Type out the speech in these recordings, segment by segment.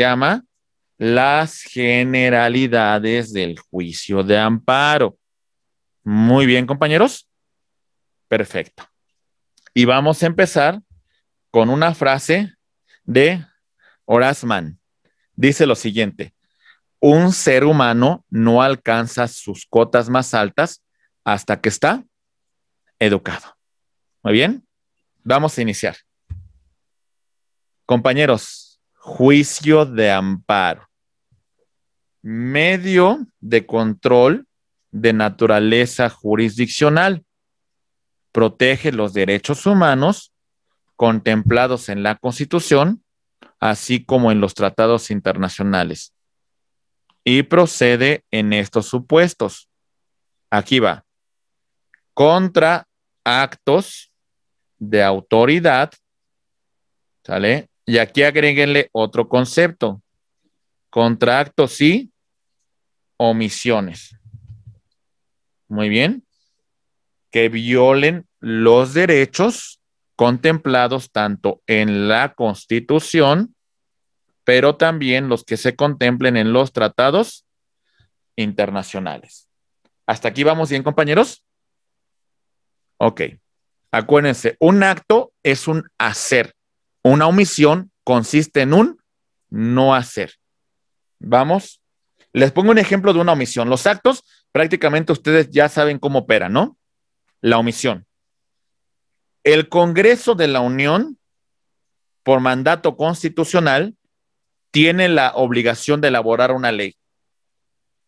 llama Las generalidades del juicio de amparo. Muy bien, compañeros. Perfecto. Y vamos a empezar con una frase de Horazman Dice lo siguiente, un ser humano no alcanza sus cotas más altas hasta que está educado. Muy bien, vamos a iniciar. Compañeros, juicio de amparo, medio de control de naturaleza jurisdiccional. Protege los derechos humanos contemplados en la Constitución, así como en los tratados internacionales. Y procede en estos supuestos. Aquí va. Contra actos de autoridad, ¿sale? Y aquí agréguenle otro concepto. Contractos y omisiones. Muy bien. Que violen los derechos contemplados tanto en la Constitución, pero también los que se contemplen en los tratados internacionales. ¿Hasta aquí vamos bien, compañeros? Ok. Acuérdense, un acto es un hacer. Una omisión consiste en un no hacer. Vamos. Les pongo un ejemplo de una omisión. Los actos, prácticamente ustedes ya saben cómo operan, ¿no? La omisión. El Congreso de la Unión, por mandato constitucional, tiene la obligación de elaborar una ley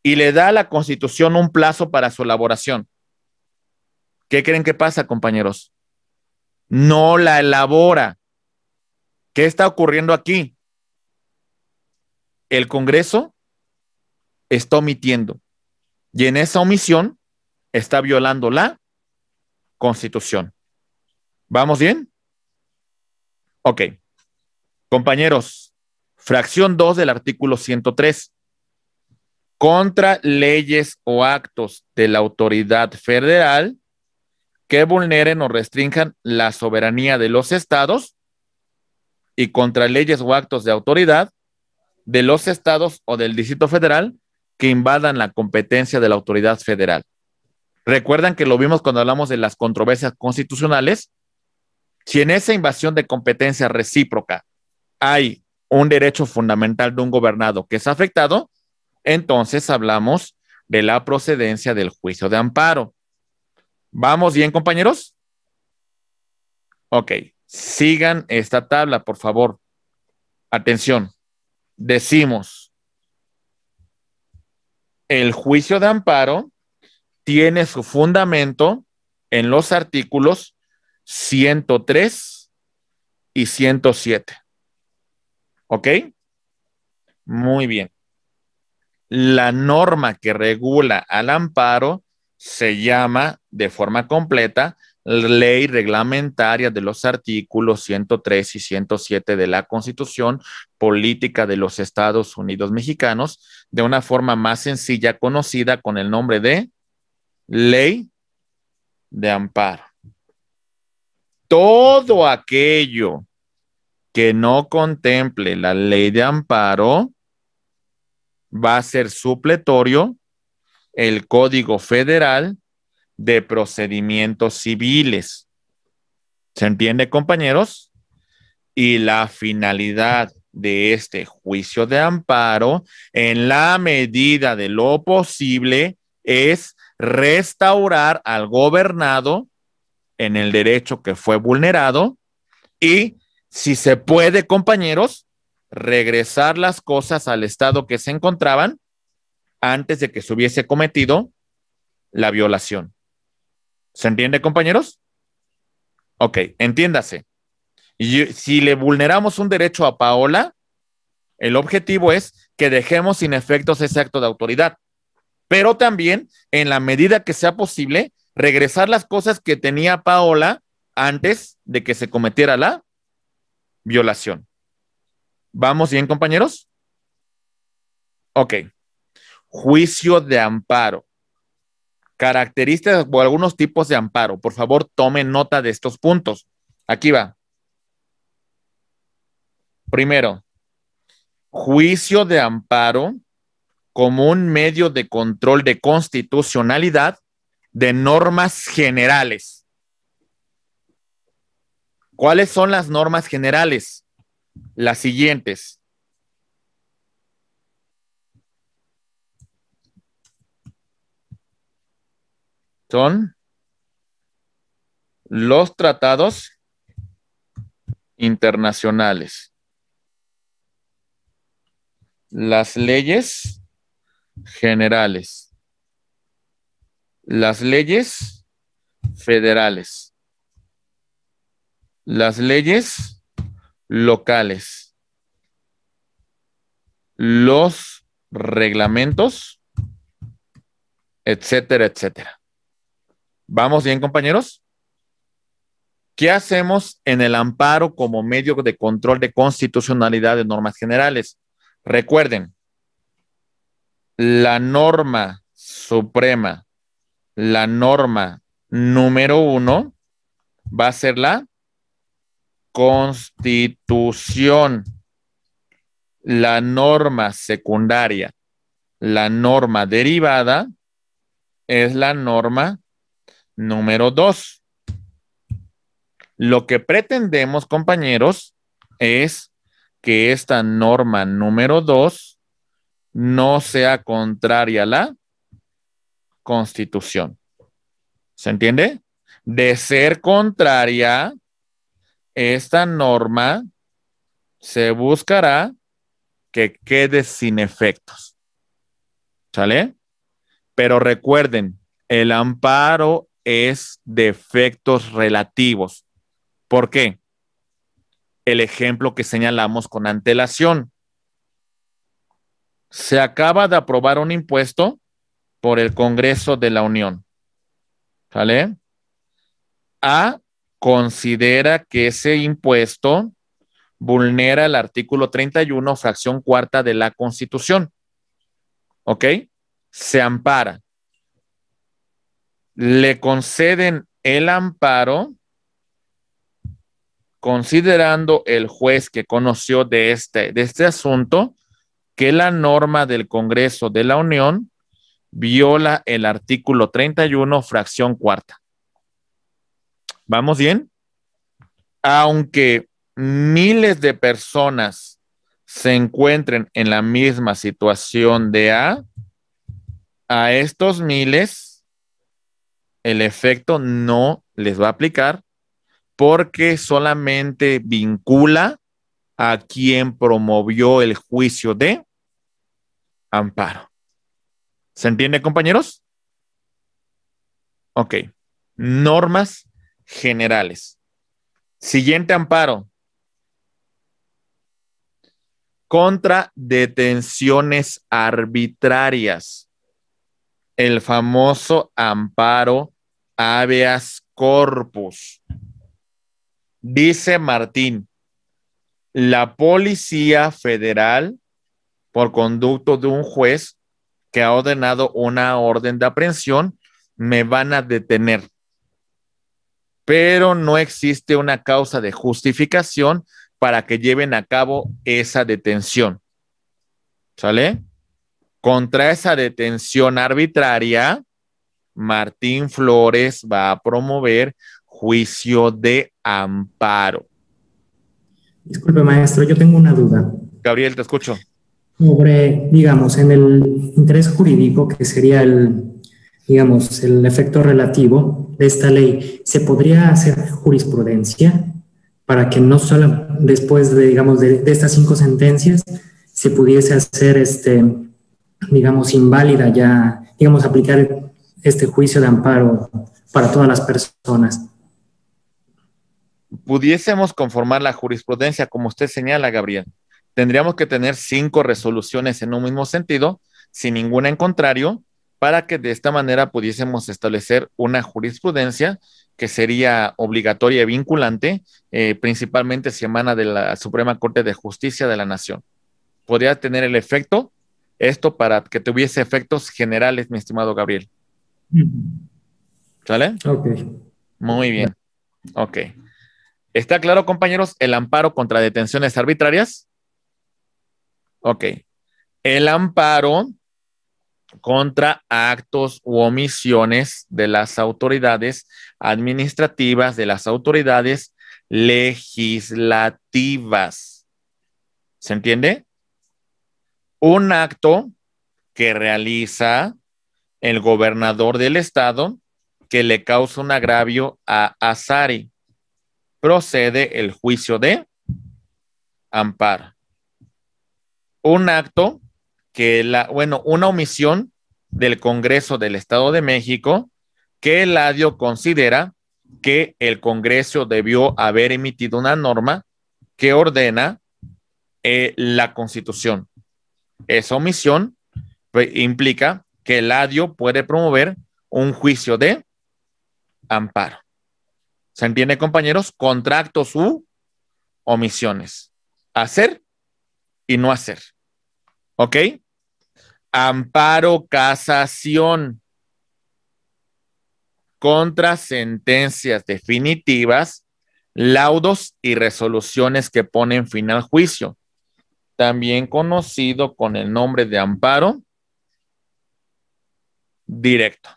y le da a la Constitución un plazo para su elaboración. ¿Qué creen que pasa, compañeros? No la elabora. ¿Qué está ocurriendo aquí? El Congreso está omitiendo y en esa omisión está violando la Constitución. ¿Vamos bien? Ok. Compañeros, fracción 2 del artículo 103. Contra leyes o actos de la autoridad federal que vulneren o restrinjan la soberanía de los estados y contra leyes o actos de autoridad de los estados o del Distrito Federal que invadan la competencia de la autoridad federal. Recuerdan que lo vimos cuando hablamos de las controversias constitucionales. Si en esa invasión de competencia recíproca hay un derecho fundamental de un gobernado que es afectado, entonces hablamos de la procedencia del juicio de amparo. ¿Vamos bien, compañeros? Ok sigan esta tabla, por favor. Atención, decimos, el juicio de amparo tiene su fundamento en los artículos 103 y 107. ¿Ok? Muy bien. La norma que regula al amparo se llama de forma completa ley reglamentaria de los artículos 103 y 107 de la Constitución Política de los Estados Unidos Mexicanos, de una forma más sencilla conocida con el nombre de Ley de Amparo. Todo aquello que no contemple la ley de amparo va a ser supletorio el Código Federal de procedimientos civiles. ¿Se entiende, compañeros? Y la finalidad de este juicio de amparo, en la medida de lo posible, es restaurar al gobernado en el derecho que fue vulnerado y, si se puede, compañeros, regresar las cosas al estado que se encontraban antes de que se hubiese cometido la violación. ¿Se entiende, compañeros? Ok, entiéndase. Y si le vulneramos un derecho a Paola, el objetivo es que dejemos sin efectos ese acto de autoridad, pero también, en la medida que sea posible, regresar las cosas que tenía Paola antes de que se cometiera la violación. ¿Vamos bien, compañeros? Ok. Juicio de amparo características o algunos tipos de amparo. Por favor, tomen nota de estos puntos. Aquí va. Primero, juicio de amparo como un medio de control de constitucionalidad de normas generales. ¿Cuáles son las normas generales? Las siguientes. son los tratados internacionales, las leyes generales, las leyes federales, las leyes locales, los reglamentos, etcétera, etcétera. ¿Vamos bien, compañeros? ¿Qué hacemos en el amparo como medio de control de constitucionalidad de normas generales? Recuerden, la norma suprema, la norma número uno va a ser la constitución, la norma secundaria, la norma derivada es la norma Número dos, lo que pretendemos, compañeros, es que esta norma número dos no sea contraria a la constitución. ¿Se entiende? De ser contraria, esta norma se buscará que quede sin efectos. ¿Sale? Pero recuerden, el amparo es de efectos relativos. ¿Por qué? El ejemplo que señalamos con antelación. Se acaba de aprobar un impuesto por el Congreso de la Unión. ¿Sale? A considera que ese impuesto vulnera el artículo 31, fracción cuarta de la Constitución. ¿Ok? Se ampara le conceden el amparo considerando el juez que conoció este, de este, asunto que la norma del Congreso de la Unión viola el artículo 31, fracción cuarta. ¿Vamos bien? Aunque miles de personas se encuentren en la misma situación de A, a estos miles el efecto no les va a aplicar porque solamente vincula a quien promovió el juicio de amparo. ¿Se entiende, compañeros? Ok. Normas generales. Siguiente amparo. Contra detenciones arbitrarias. El famoso amparo habeas corpus. Dice Martín, la Policía Federal, por conducto de un juez que ha ordenado una orden de aprehensión, me van a detener. Pero no existe una causa de justificación para que lleven a cabo esa detención. ¿Sale? Contra esa detención arbitraria, Martín Flores va a promover juicio de amparo. Disculpe, maestro, yo tengo una duda. Gabriel, te escucho. Sobre, digamos, en el interés jurídico, que sería el, digamos, el efecto relativo de esta ley, ¿se podría hacer jurisprudencia para que no solo después de, digamos, de, estas cinco sentencias se pudiese hacer, este, digamos, inválida ya, digamos, aplicar este juicio de amparo para todas las personas. Pudiésemos conformar la jurisprudencia, como usted señala, Gabriel. Tendríamos que tener cinco resoluciones en un mismo sentido, sin ninguna en contrario, para que de esta manera pudiésemos establecer una jurisprudencia que sería obligatoria y vinculante, eh, principalmente si emana de la Suprema Corte de Justicia de la Nación. ¿Podría tener el efecto? Esto para que tuviese efectos generales, mi estimado Gabriel. ¿Sale? Ok. Muy bien. Ok. ¿Está claro, compañeros, el amparo contra detenciones arbitrarias? Ok. El amparo contra actos u omisiones de las autoridades administrativas, de las autoridades legislativas. ¿Se entiende? Un acto que realiza el gobernador del estado que le causa un agravio a Azari. Procede el juicio de amparo. Un acto que la, bueno, una omisión del Congreso del Estado de México que el Eladio considera que el Congreso debió haber emitido una norma que ordena eh, la Constitución. Esa omisión pues, implica que el adio puede promover un juicio de amparo. ¿Se entiende, compañeros? Contractos u omisiones. Hacer y no hacer. ¿Ok? Amparo, casación contra sentencias definitivas, laudos y resoluciones que ponen fin al juicio, también conocido con el nombre de amparo directo.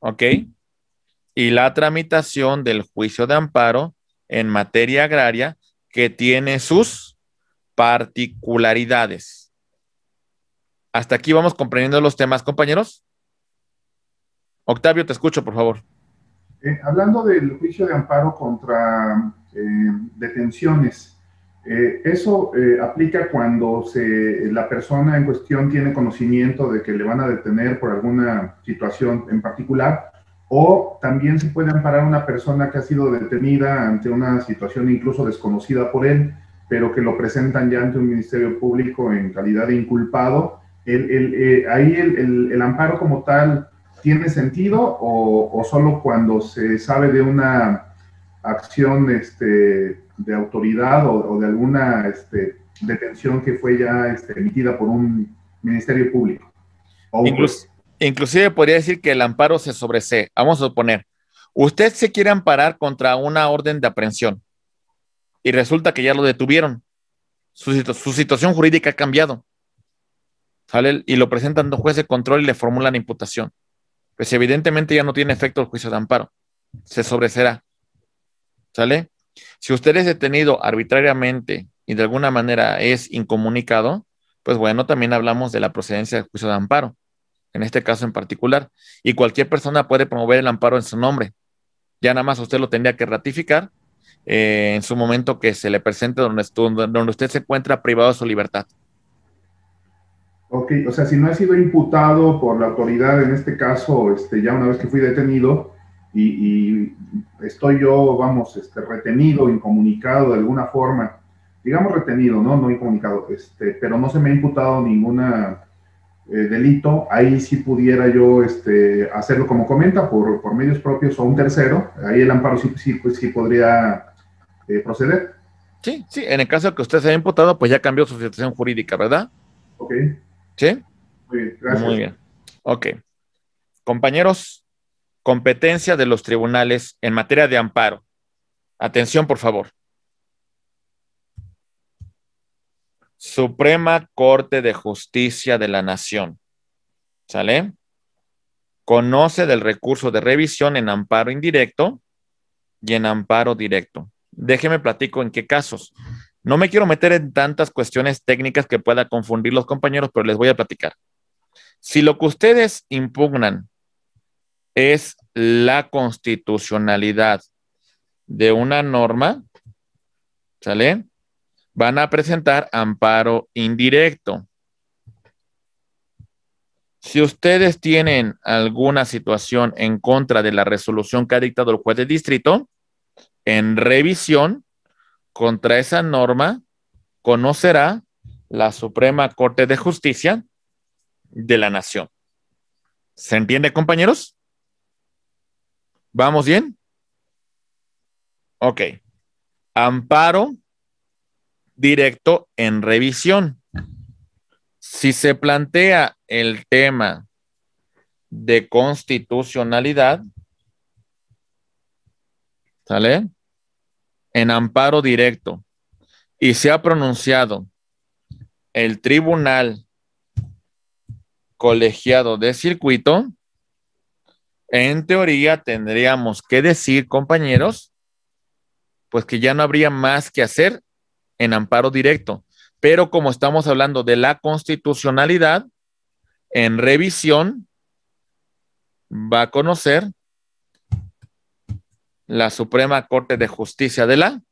¿Ok? Y la tramitación del juicio de amparo en materia agraria que tiene sus particularidades. Hasta aquí vamos comprendiendo los temas, compañeros. Octavio, te escucho, por favor. Eh, hablando del juicio de amparo contra eh, detenciones, eh, eso eh, aplica cuando se, la persona en cuestión tiene conocimiento de que le van a detener por alguna situación en particular, o también se puede amparar una persona que ha sido detenida ante una situación incluso desconocida por él, pero que lo presentan ya ante un ministerio público en calidad de inculpado. Eh, ahí el, amparo como tal tiene sentido o, solo cuando se sabe de una acción este, de autoridad o, de alguna este, detención que fue ya este, emitida por un ministerio público. inclusive podría decir que el amparo se sobresee. Vamos a suponer, usted se quiere amparar contra una orden de aprehensión y resulta que ya lo detuvieron. Su, situación jurídica ha cambiado. ¿Sale? Y lo presentan dos jueces de control y le formulan imputación. Pues evidentemente ya no tiene efecto el juicio de amparo. Se sobreserá. ¿Sale? Si usted es detenido arbitrariamente y de alguna manera es incomunicado, pues bueno, también hablamos de la procedencia del juicio de amparo, en este caso en particular. Y cualquier persona puede promover el amparo en su nombre. Ya nada más usted lo tendría que ratificar eh, en su momento que se le presente donde, usted se encuentra privado de su libertad. Ok, o sea, si no ha sido imputado por la autoridad, en este caso, este, ya una vez que fui detenido, y, estoy yo, vamos, este, retenido, incomunicado de alguna forma, digamos retenido, ¿no? No incomunicado, este, pero no se me ha imputado ninguna eh, delito, ahí sí pudiera yo este, hacerlo como comenta, por, medios propios o un tercero, ahí el amparo sí, sí, pues, sí podría eh, proceder. Sí, sí, en el caso que usted se haya imputado, pues ya cambió su situación jurídica, ¿verdad? Ok. ¿Sí? Muy bien, gracias. Muy bien. Ok. Compañeros, competencia de los tribunales en materia de amparo. Atención, por favor. Suprema Corte de Justicia de la Nación. ¿Sale? Conoce del recurso de revisión en amparo indirecto y en amparo directo. Déjeme platico en qué casos. No me quiero meter en tantas cuestiones técnicas que pueda confundir los compañeros, pero les voy a platicar. Si lo que ustedes impugnan es la constitucionalidad de una norma, ¿sale? Van a presentar amparo indirecto. Si ustedes tienen alguna situación en contra de la resolución que ha dictado el juez de distrito, en revisión contra esa norma, conocerá la Suprema Corte de Justicia de la Nación. ¿Se entiende, compañeros? ¿Vamos bien? Ok. Amparo directo en revisión. Si se plantea el tema de constitucionalidad, ¿sale? En amparo directo y se ha pronunciado el tribunal colegiado de circuito, en teoría tendríamos que decir, compañeros, pues que ya no habría más que hacer en amparo directo. Pero como estamos hablando de la constitucionalidad, en revisión va a conocer la Suprema Corte de Justicia de la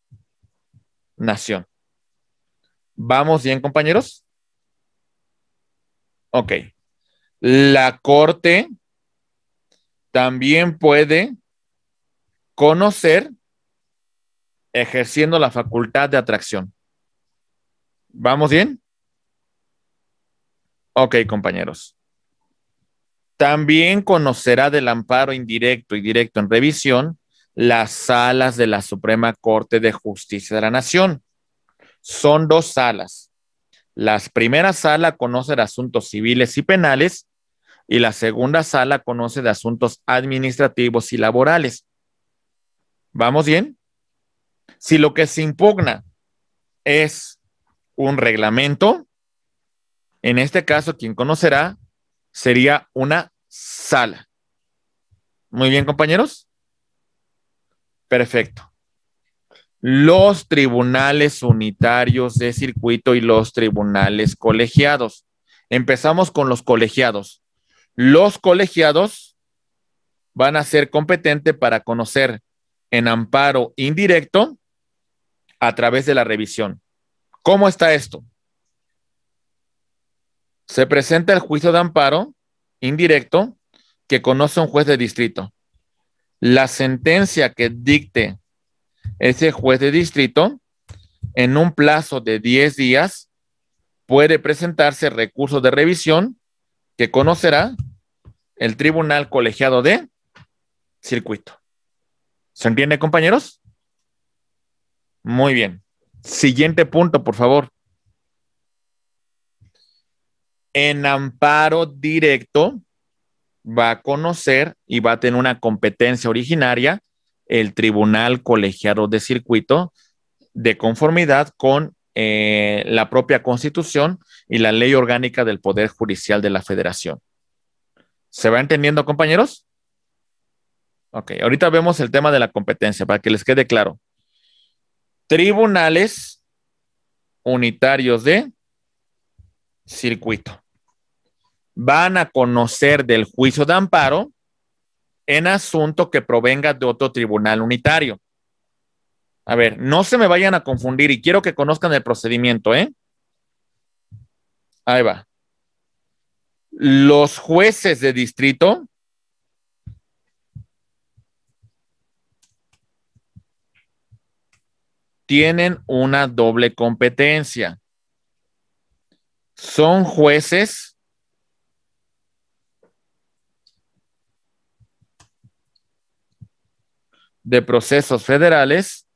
Nación. ¿Vamos bien, compañeros? Ok. La Corte también puede conocer ejerciendo la facultad de atracción. ¿Vamos bien? Ok, compañeros. También conocerá del amparo indirecto y directo en revisión las salas de la Suprema Corte de Justicia de la Nación. Son dos salas. La primera sala conoce asuntos civiles y penales y la segunda sala conoce de asuntos administrativos y laborales. ¿Vamos bien? Si lo que se impugna es un reglamento, en este caso quien conocerá sería una sala. Muy bien, compañeros. Perfecto. Los tribunales unitarios de circuito y los tribunales colegiados. Empezamos con los colegiados los colegiados van a ser competentes para conocer en amparo indirecto a través de la revisión. ¿Cómo está esto? Se presenta el juicio de amparo indirecto que conoce un juez de distrito. La sentencia que dicte ese juez de distrito en un plazo de 10 días puede presentarse recurso de revisión que conocerá el tribunal colegiado de circuito. ¿Se entiende, compañeros? Muy bien. Siguiente punto, por favor. En amparo directo va a conocer y va a tener una competencia originaria el Tribunal Colegiado de Circuito de conformidad con eh, la propia constitución y la ley orgánica del Poder Judicial de la Federación. ¿Se va entendiendo, compañeros? Ok, ahorita vemos el tema de la competencia para que les quede claro. Tribunales unitarios de circuito van a conocer del juicio de amparo en asunto que provenga de otro tribunal unitario. A ver, no se me vayan a confundir y quiero que conozcan el procedimiento, ¿eh? Ahí va. Los jueces de distrito tienen una doble competencia. Son jueces de procesos federales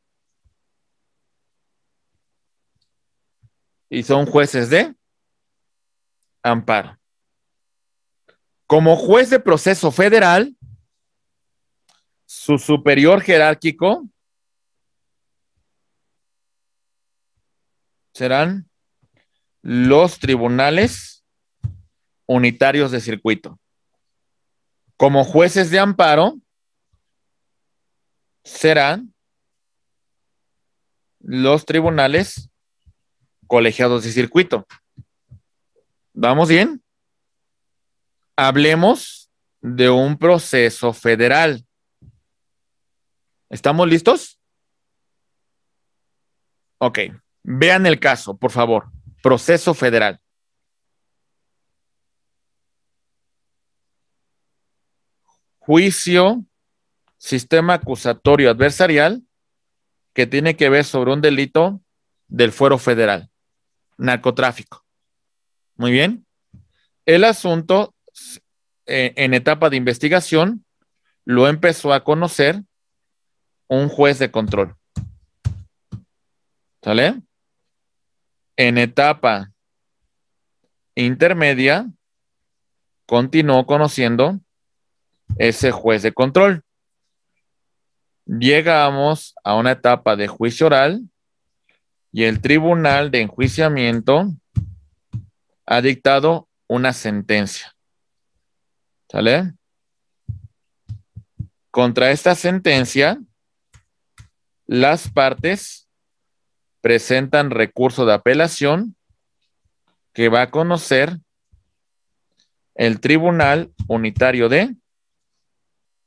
y son jueces de amparo. Como juez de proceso federal, su superior jerárquico serán los tribunales unitarios de circuito. Como jueces de amparo serán los tribunales colegiados de circuito. ¿Vamos bien? Hablemos de un proceso federal. ¿Estamos listos? Ok, vean el caso, por favor. Proceso federal. Juicio, sistema acusatorio adversarial que tiene que ver sobre un delito del fuero federal narcotráfico. Muy bien. El asunto eh, en etapa de investigación lo empezó a conocer un juez de control. ¿Sale? En etapa intermedia, continuó conociendo ese juez de control. Llegamos a una etapa de juicio oral y el Tribunal de Enjuiciamiento ha dictado una sentencia. ¿Sale? Contra esta sentencia, las partes presentan recurso de apelación que va a conocer el Tribunal Unitario de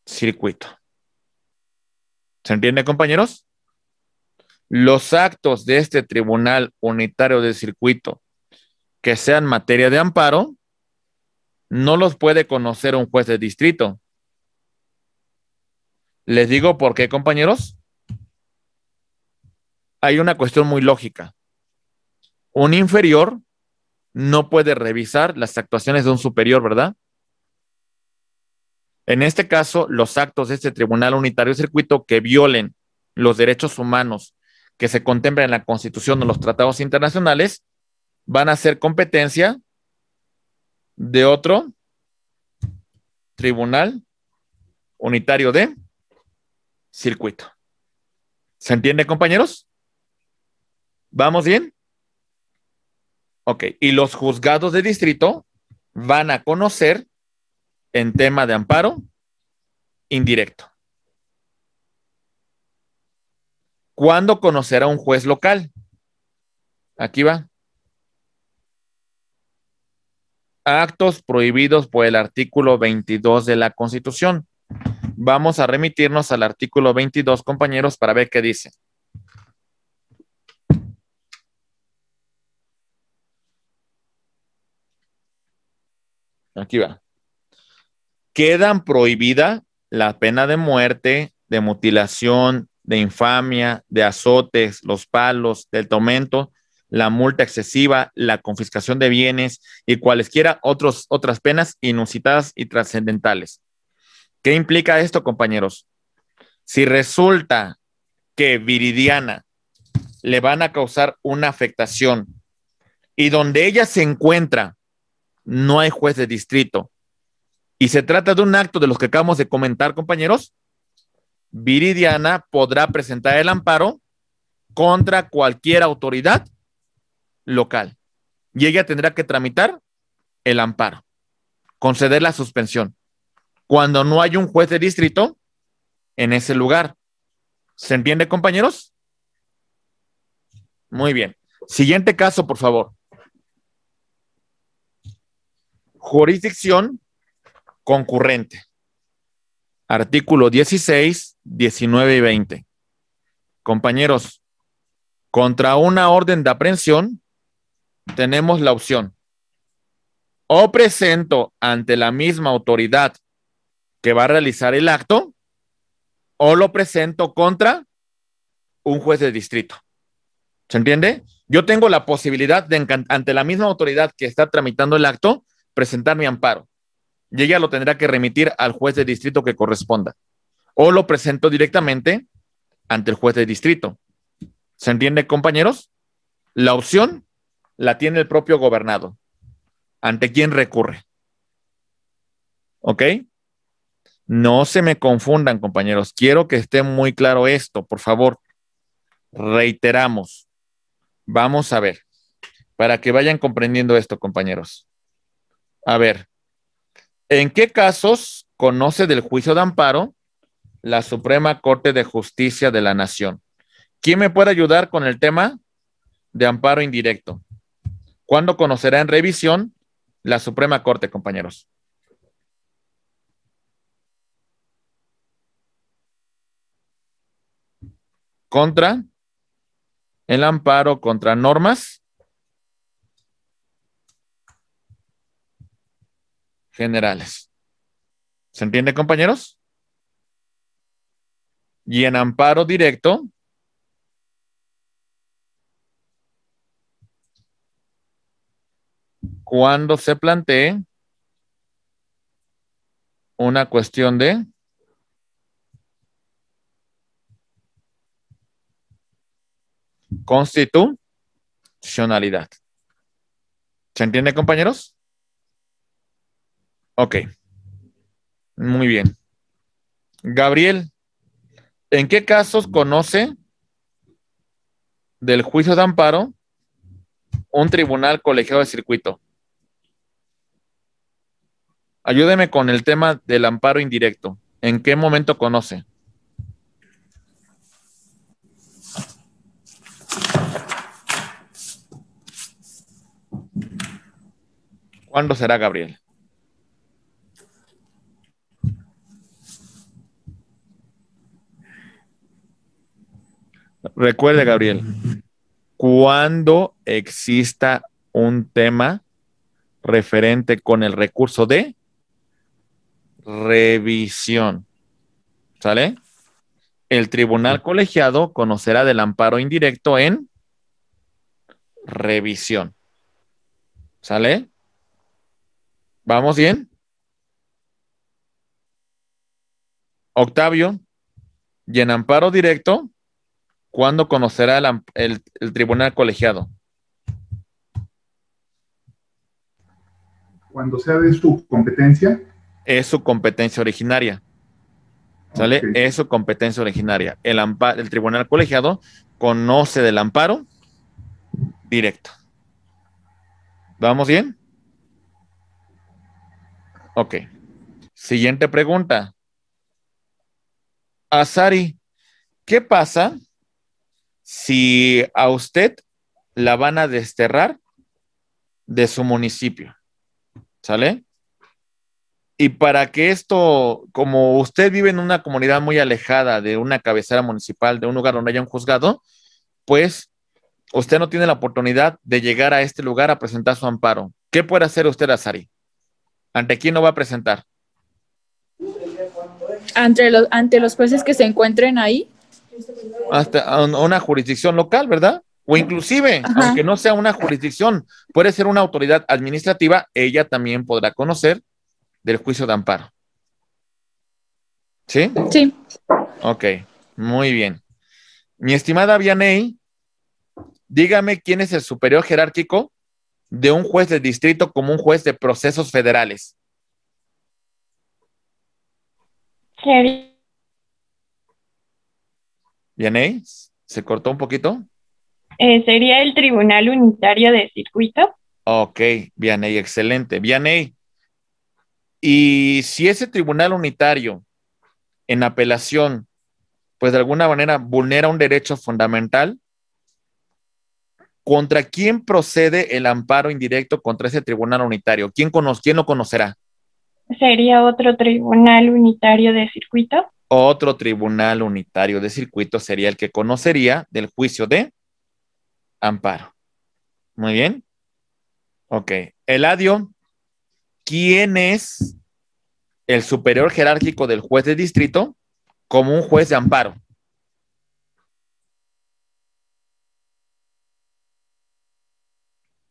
Circuito. ¿Se entiende, compañeros? los actos de este Tribunal Unitario de Circuito que sean materia de amparo, no los puede conocer un juez de distrito. Les digo por qué, compañeros. Hay una cuestión muy lógica. Un inferior no puede revisar las actuaciones de un superior, ¿verdad? En este caso, los actos de este Tribunal Unitario de Circuito que violen los derechos humanos que se contempla en la Constitución o los tratados internacionales van a ser competencia de otro tribunal unitario de circuito. ¿Se entiende, compañeros? ¿Vamos bien? Ok, y los juzgados de distrito van a conocer en tema de amparo indirecto. ¿Cuándo conocerá un juez local? Aquí va. Actos prohibidos por el artículo 22 de la Constitución. Vamos a remitirnos al artículo 22, compañeros, para ver qué dice. Aquí va. Quedan prohibida la pena de muerte, de mutilación, de infamia, de azotes, los palos, del tormento, la multa excesiva, la confiscación de bienes y cualesquiera otros, otras penas inusitadas y trascendentales. ¿Qué implica esto, compañeros? Si resulta que Viridiana le van a causar una afectación y donde ella se encuentra, no hay juez de distrito y se trata de un acto de los que acabamos de comentar, compañeros, Viridiana podrá presentar el amparo contra cualquier autoridad local y ella tendrá que tramitar el amparo, conceder la suspensión. Cuando no hay un juez de distrito en ese lugar. ¿Se entiende, compañeros? Muy bien. Siguiente caso, por favor. Jurisdicción concurrente. Artículo 16, 19 y 20. Compañeros, contra una orden de aprehensión tenemos la opción. O presento ante la misma autoridad que va a realizar el acto, o lo presento contra un juez de distrito. ¿Se entiende? Yo tengo la posibilidad de, ante la misma autoridad que está tramitando el acto, presentar mi amparo y ella lo tendrá que remitir al juez de distrito que corresponda o lo presento directamente ante el juez de distrito. ¿Se entiende, compañeros? La opción la tiene el propio gobernado. ¿Ante quién recurre? ¿Ok? No se me confundan, compañeros. Quiero que esté muy claro esto, por favor. Reiteramos. Vamos a ver, para que vayan comprendiendo esto, compañeros. A ver, ¿En qué casos conoce del juicio de amparo la Suprema Corte de Justicia de la Nación? ¿Quién me puede ayudar con el tema de amparo indirecto? ¿Cuándo conocerá en revisión la Suprema Corte, compañeros? Contra el amparo contra normas generales. ¿Se entiende, compañeros? Y en amparo directo, cuando se plantee una cuestión de constitucionalidad. ¿Se entiende, compañeros? Ok. Muy bien. Gabriel, ¿en qué casos conoce del juicio de amparo un tribunal colegiado de circuito? Ayúdeme con el tema del amparo indirecto. ¿En qué momento conoce? ¿Cuándo será, Gabriel? Recuerde, Gabriel, cuando exista un tema referente con el recurso de revisión, ¿sale? El tribunal colegiado conocerá del amparo indirecto en revisión. ¿Sale? ¿Vamos bien? Octavio, y en amparo directo, ¿Cuándo conocerá el, tribunal colegiado? Cuando sea de su competencia. Es su competencia originaria. ¿Sale? Es su competencia originaria. El, el tribunal colegiado conoce del amparo directo. ¿Vamos bien? Ok. Siguiente pregunta. Azari, ¿qué pasa si a usted la van a desterrar de su municipio. ¿Sale? Y para que esto, como usted vive en una comunidad muy alejada de una cabecera municipal, de un lugar donde haya un juzgado, pues usted no tiene la oportunidad de llegar a este lugar a presentar su amparo. ¿Qué puede hacer usted, Azari? ¿Ante quién no va a presentar? Ante los, ante los jueces que se encuentren ahí hasta una jurisdicción local, ¿verdad? O inclusive, aunque no sea una jurisdicción, puede ser una autoridad administrativa, ella también podrá conocer del juicio de amparo. ¿Sí? Sí. Ok, muy bien. Mi estimada Vianey, dígame quién es el superior jerárquico de un juez de distrito como un juez de procesos federales. Vianey, ¿se cortó un poquito? Eh, sería el Tribunal Unitario de Circuito. Ok, Vianey, excelente. Vianey, y si ese Tribunal Unitario en apelación, pues de alguna manera vulnera un derecho fundamental, ¿contra quién procede el amparo indirecto contra ese Tribunal Unitario? ¿Quién, quién lo conocerá? Sería otro Tribunal Unitario de Circuito. Otro tribunal unitario de circuito sería el que conocería del juicio de amparo. Muy bien. Ok. Eladio, ¿quién es el superior jerárquico del juez de distrito como un juez de amparo?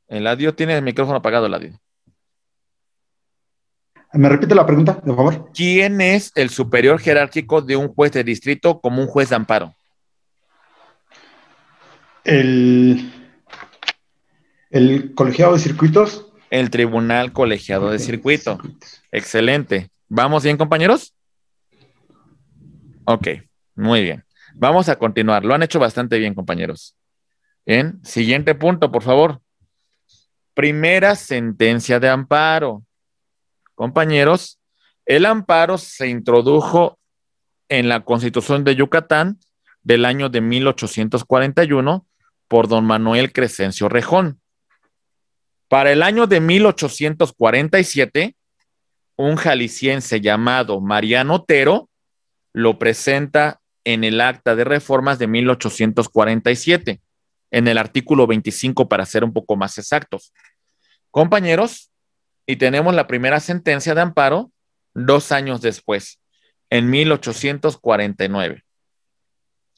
Eladio tiene el micrófono apagado, Eladio. ¿Me repite la pregunta, por favor? ¿Quién es el superior jerárquico de un juez de distrito como un juez de amparo? El, colegiado de circuitos. El tribunal colegiado de circuito. Excelente. ¿Vamos bien, compañeros? Ok, muy bien. Vamos a continuar. Lo han hecho bastante bien, compañeros. En siguiente punto, por favor. Primera sentencia de amparo compañeros, el amparo se introdujo en la Constitución de Yucatán del año de 1841 por don Manuel Crescencio Rejón. Para el año de 1847, un jalisciense llamado Mariano Otero lo presenta en el Acta de Reformas de 1847, en el artículo 25 para ser un poco más exactos. Compañeros, y tenemos la primera sentencia de amparo dos años después, en 1849.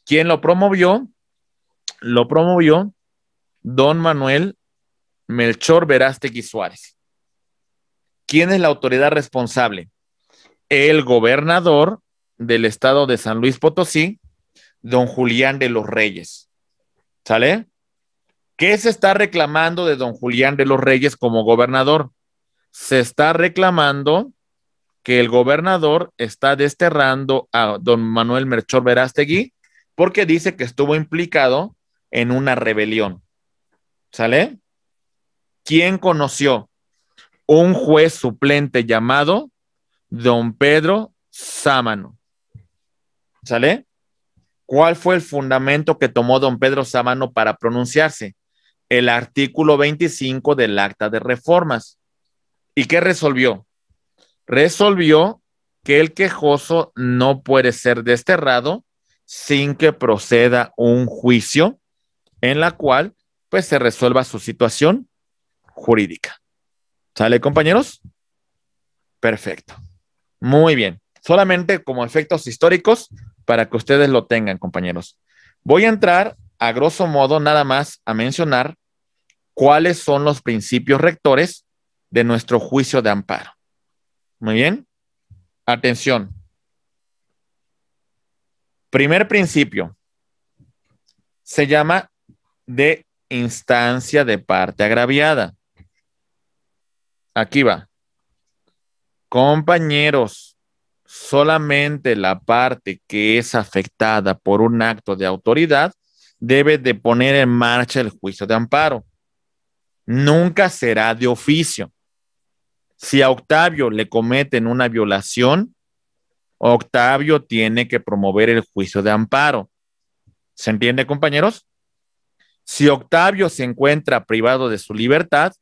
¿Quién lo promovió? Lo promovió don Manuel Melchor Verástegui Suárez. ¿Quién es la autoridad responsable? El gobernador del estado de San Luis Potosí, don Julián de los Reyes. ¿Sale? ¿Qué se está reclamando de don Julián de los Reyes como gobernador? se está reclamando que el gobernador está desterrando a don Manuel Merchor Verástegui porque dice que estuvo implicado en una rebelión. ¿Sale? ¿Quién conoció? Un juez suplente llamado don Pedro Sámano. ¿Sale? ¿Cuál fue el fundamento que tomó don Pedro Sámano para pronunciarse? El artículo 25 del Acta de Reformas ¿Y qué resolvió? Resolvió que el quejoso no puede ser desterrado sin que proceda un juicio en la cual pues se resuelva su situación jurídica. ¿Sale, compañeros? Perfecto. Muy bien. Solamente como efectos históricos para que ustedes lo tengan, compañeros. Voy a entrar a grosso modo nada más a mencionar cuáles son los principios rectores de nuestro juicio de amparo. Muy bien. Atención. Primer principio. Se llama de instancia de parte agraviada. Aquí va. Compañeros, solamente la parte que es afectada por un acto de autoridad debe de poner en marcha el juicio de amparo. Nunca será de oficio. Si a Octavio le cometen una violación, Octavio tiene que promover el juicio de amparo. ¿Se entiende, compañeros? Si Octavio se encuentra privado de su libertad,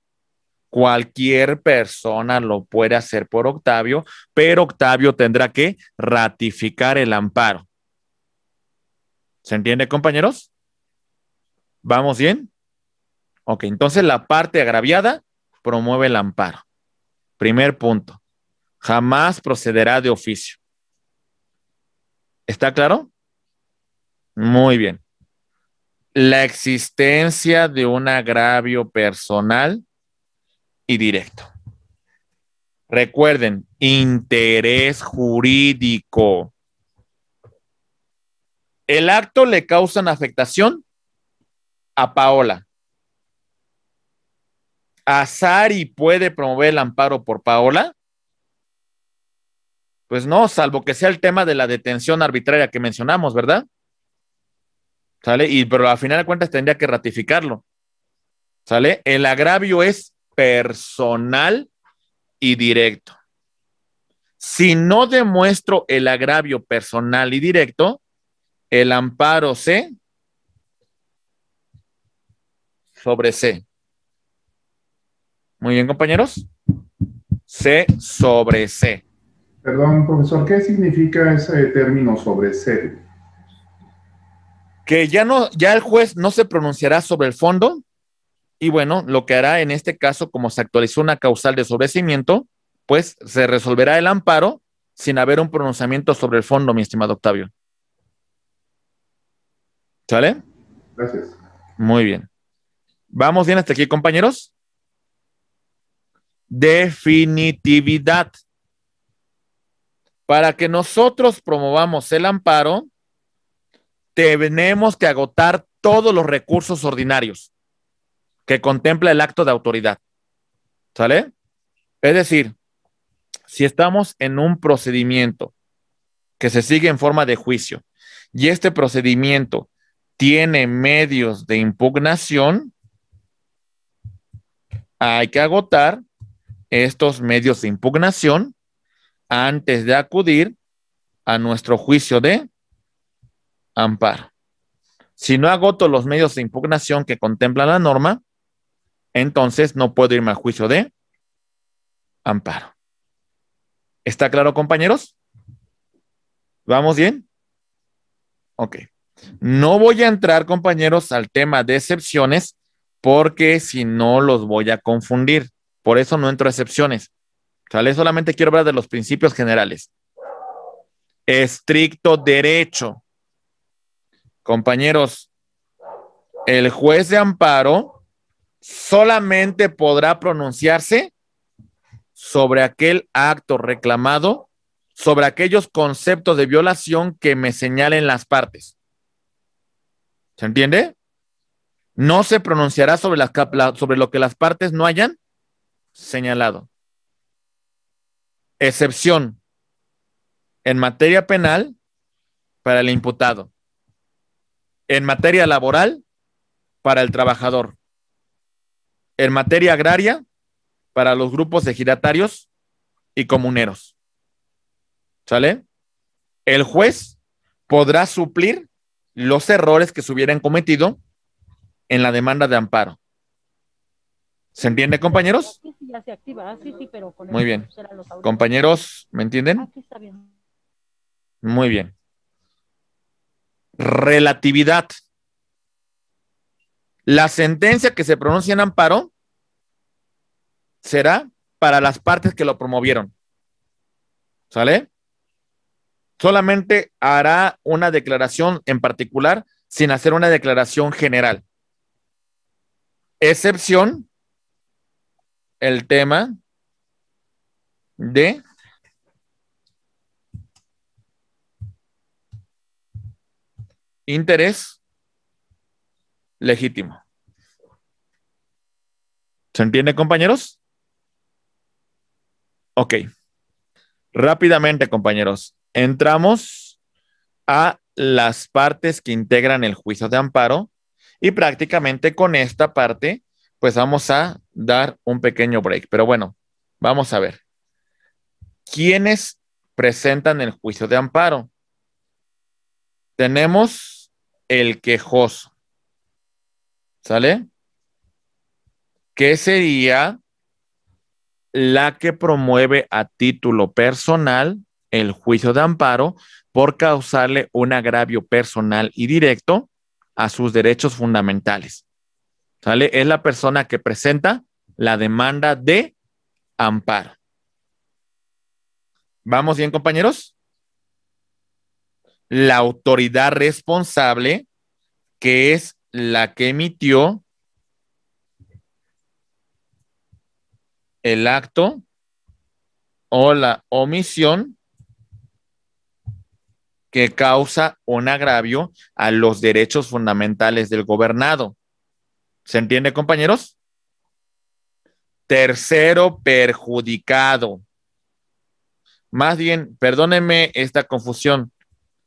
cualquier persona lo puede hacer por Octavio, pero Octavio tendrá que ratificar el amparo. ¿Se entiende, compañeros? ¿Vamos bien? Ok, entonces la parte agraviada promueve el amparo. Primer punto, jamás procederá de oficio. ¿Está claro? Muy bien. La existencia de un agravio personal y directo. Recuerden, interés jurídico. El acto le causa una afectación a Paola. Azari puede promover el amparo por Paola? Pues no, salvo que sea el tema de la detención arbitraria que mencionamos, ¿verdad? ¿Sale? Y pero al final de cuentas tendría que ratificarlo. ¿Sale? El agravio es personal y directo. Si no demuestro el agravio personal y directo, el amparo C sobre C. Muy bien, compañeros. C sobre C. Perdón, profesor, ¿qué significa ese término sobre C? Que ya no, ya el juez no se pronunciará sobre el fondo. Y bueno, lo que hará en este caso, como se actualizó una causal de sobrecimiento, pues se resolverá el amparo sin haber un pronunciamiento sobre el fondo, mi estimado Octavio. ¿Sale? Gracias. Muy bien. ¿Vamos bien hasta aquí, compañeros? definitividad. Para que nosotros promovamos el amparo, tenemos que agotar todos los recursos ordinarios que contempla el acto de autoridad. ¿Sale? Es decir, si estamos en un procedimiento que se sigue en forma de juicio y este procedimiento tiene medios de impugnación, hay que agotar estos medios de impugnación antes de acudir a nuestro juicio de amparo. Si no agoto los medios de impugnación que contempla la norma, entonces no puedo irme al juicio de amparo. ¿Está claro, compañeros? ¿Vamos bien? Ok. No voy a entrar, compañeros, al tema de excepciones porque si no los voy a confundir. Por eso no entro a excepciones. ¿Sale? Solamente quiero hablar de los principios generales. Estricto derecho. Compañeros, el juez de amparo solamente podrá pronunciarse sobre aquel acto reclamado, sobre aquellos conceptos de violación que me señalen las partes. ¿Se entiende? No se pronunciará sobre, las, sobre lo que las partes no hayan señalado. Excepción en materia penal para el imputado. En materia laboral para el trabajador. En materia agraria para los grupos de giratarios y comuneros. ¿Sale? El juez podrá suplir los errores que se hubieran cometido en la demanda de amparo. ¿Se entiende, compañeros? Sí, se activa. Ah, Muy bien. Pues compañeros, ¿me entienden? Ah, está bien. Muy bien. Relatividad. La sentencia que se pronuncia en amparo será para las partes que lo promovieron. ¿Sale? Solamente hará una declaración en particular sin hacer una declaración general. Excepción el tema de interés legítimo. ¿Se entiende, compañeros? Ok. Rápidamente, compañeros, entramos a las partes que integran el juicio de amparo y prácticamente con esta parte, pues vamos a dar un pequeño break. Pero bueno, vamos a ver. ¿Quiénes presentan el juicio de amparo? Tenemos el quejoso. ¿Sale? Que sería la que promueve a título personal el juicio de amparo por causarle un agravio personal y directo a sus derechos fundamentales. ¿Sale? Es la persona que presenta la demanda de amparo. ¿Vamos bien, compañeros? La autoridad responsable, que es la que emitió el acto o la omisión que causa un agravio a los derechos fundamentales del gobernado. ¿Se entiende, compañeros? Tercero perjudicado. Más bien, perdónenme esta confusión.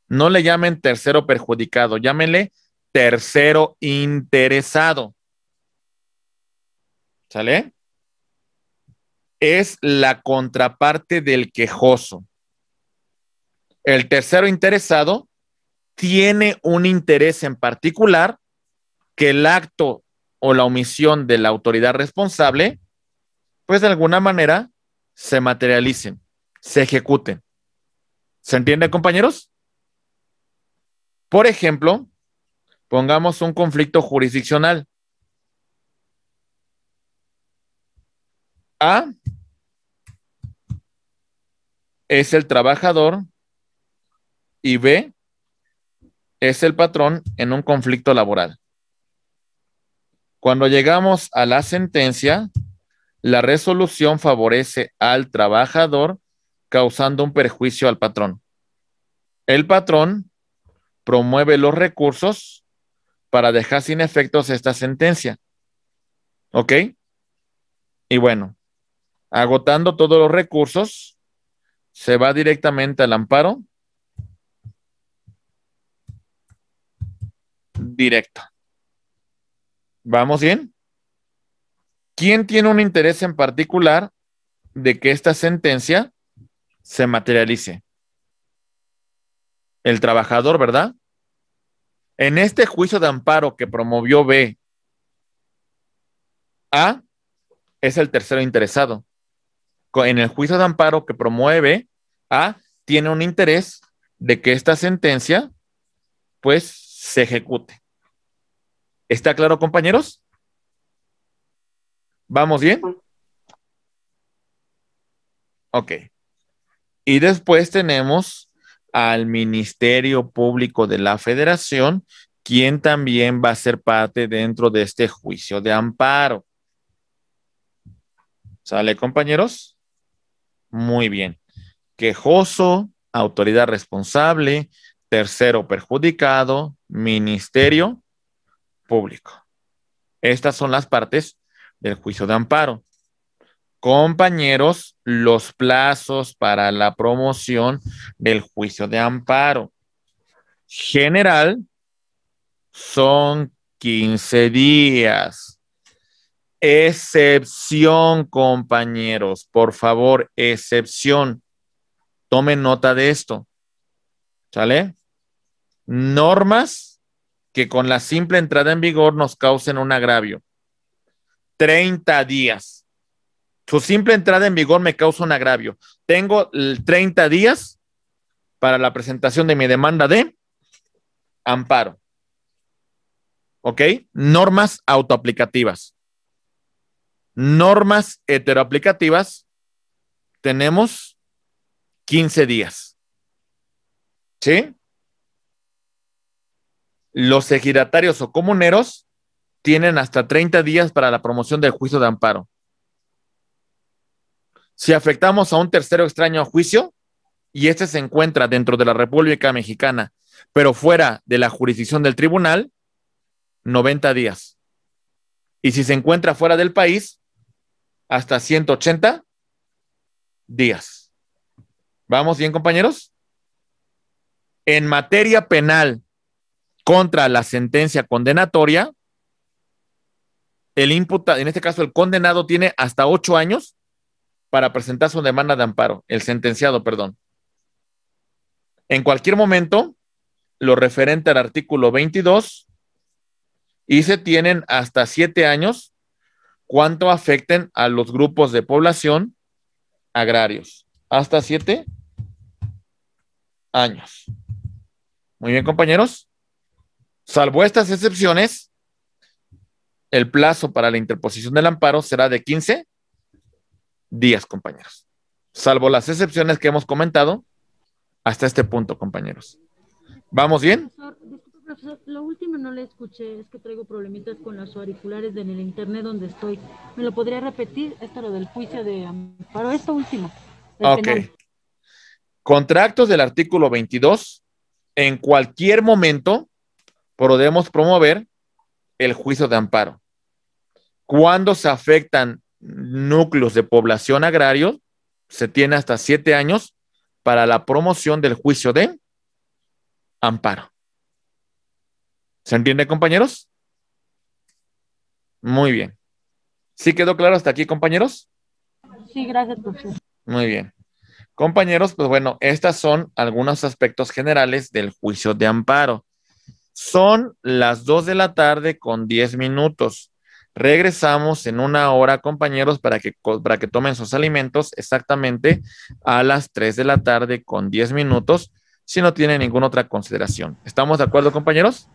No le llamen tercero perjudicado, llámenle tercero interesado. ¿Sale? Es la contraparte del quejoso. El tercero interesado tiene un interés en particular que el acto o la omisión de la autoridad responsable, pues de alguna manera se materialicen, se ejecuten. ¿Se entiende, compañeros? Por ejemplo, pongamos un conflicto jurisdiccional. A es el trabajador y B es el patrón en un conflicto laboral. Cuando llegamos a la sentencia, la resolución favorece al trabajador causando un perjuicio al patrón. El patrón promueve los recursos para dejar sin efectos esta sentencia. ¿Ok? Y bueno, agotando todos los recursos, se va directamente al amparo directo. ¿Vamos bien? ¿Quién tiene un interés en particular de que esta sentencia se materialice? El trabajador, ¿verdad? En este juicio de amparo que promovió B, A es el tercero interesado. En el juicio de amparo que promueve A, tiene un interés de que esta sentencia, pues, se ejecute. ¿Está claro, compañeros? ¿Vamos bien? Ok. Y después tenemos al Ministerio Público de la Federación, quien también va a ser parte dentro de este juicio de amparo. ¿Sale, compañeros? Muy bien. Quejoso, autoridad responsable, tercero perjudicado, ministerio público. Estas son las partes del juicio de amparo. Compañeros, los plazos para la promoción del juicio de amparo general son 15 días. Excepción, compañeros, por favor, excepción. Tomen nota de esto. ¿Sale? Normas que con la simple entrada en vigor nos causen un agravio. 30 días. Su simple entrada en vigor me causa un agravio. Tengo 30 días para la presentación de mi demanda de amparo. ¿Ok? Normas autoaplicativas. Normas heteroaplicativas. Tenemos 15 días. ¿Sí? los ejidatarios o comuneros tienen hasta 30 días para la promoción del juicio de amparo. Si afectamos a un tercero extraño a juicio y este se encuentra dentro de la República Mexicana, pero fuera de la jurisdicción del tribunal, 90 días. Y si se encuentra fuera del país, hasta 180 días. ¿Vamos bien, compañeros? En materia penal, contra la sentencia condenatoria, el imputa, en este caso el condenado, tiene hasta ocho años para presentar su demanda de amparo, el sentenciado, perdón. En cualquier momento, lo referente al artículo 22, y se tienen hasta siete años cuanto afecten a los grupos de población agrarios. Hasta siete años. Muy bien, compañeros. Salvo estas excepciones, el plazo para la interposición del amparo será de 15 días, compañeros. Salvo las excepciones que hemos comentado hasta este punto, compañeros. ¿Vamos bien? profesor, lo último no le escuché, es que traigo problemitas con los auriculares en el internet donde estoy. ¿Me lo podría repetir? Esto lo del juicio de amparo, esto último. Ok. Contractos del artículo 22, en cualquier momento podemos promover el juicio de amparo. Cuando se afectan núcleos de población agrario, se tiene hasta siete años para la promoción del juicio de amparo. ¿Se entiende, compañeros? Muy bien. ¿Sí quedó claro hasta aquí, compañeros? Sí, gracias, profesor. Muy bien. Compañeros, pues bueno, estas son algunos aspectos generales del juicio de amparo. Son las 2 de la tarde con 10 minutos. Regresamos en una hora, compañeros, para que, para que tomen sus alimentos exactamente a las 3 de la tarde con 10 minutos, si no tienen ninguna otra consideración. ¿Estamos de acuerdo, compañeros?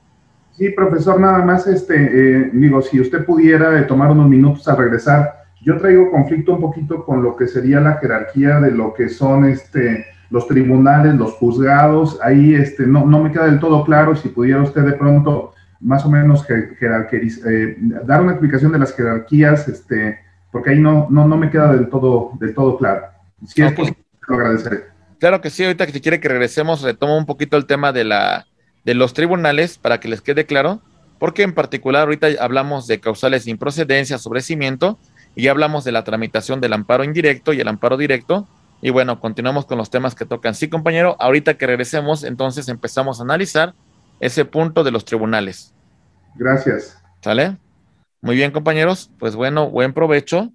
Sí, profesor, nada más, este, eh, digo, si usted pudiera eh, tomar unos minutos a regresar, yo traigo conflicto un poquito con lo que sería la jerarquía de lo que son este, los tribunales, los juzgados, ahí este, no, no me queda del todo claro si pudiera usted de pronto más o menos eh, dar una explicación de las jerarquías, este, porque ahí no, no, no me queda del todo, del todo claro. lo Claro que sí, ahorita que si quiere que regresemos, retomo un poquito el tema de, la, de los tribunales para que les quede claro, porque en particular ahorita hablamos de causales sin procedencia, sobrecimiento, y hablamos de la tramitación del amparo indirecto y el amparo directo, y bueno, continuamos con los temas que tocan. Sí, compañero, ahorita que regresemos, entonces empezamos a analizar ese punto de los tribunales. Gracias. ¿Sale? Muy bien, compañeros. Pues bueno, buen provecho.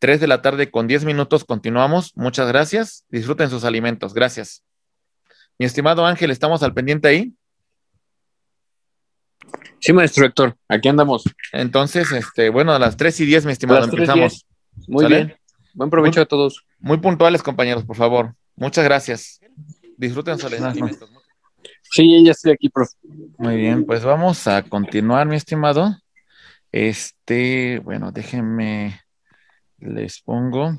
Tres de la tarde con diez minutos continuamos. Muchas gracias. Disfruten sus alimentos. Gracias. Mi estimado Ángel, ¿estamos al pendiente ahí? Sí, maestro Héctor, aquí andamos. Entonces, este, bueno, a las tres y diez, mi estimado, empezamos. Muy bien. Buen provecho a todos. Muy puntuales, compañeros, por favor. Muchas gracias. Disfruten sus Sí, ya estoy aquí, profe. Muy bien, pues vamos a continuar, mi estimado. Este, bueno, déjenme, les pongo.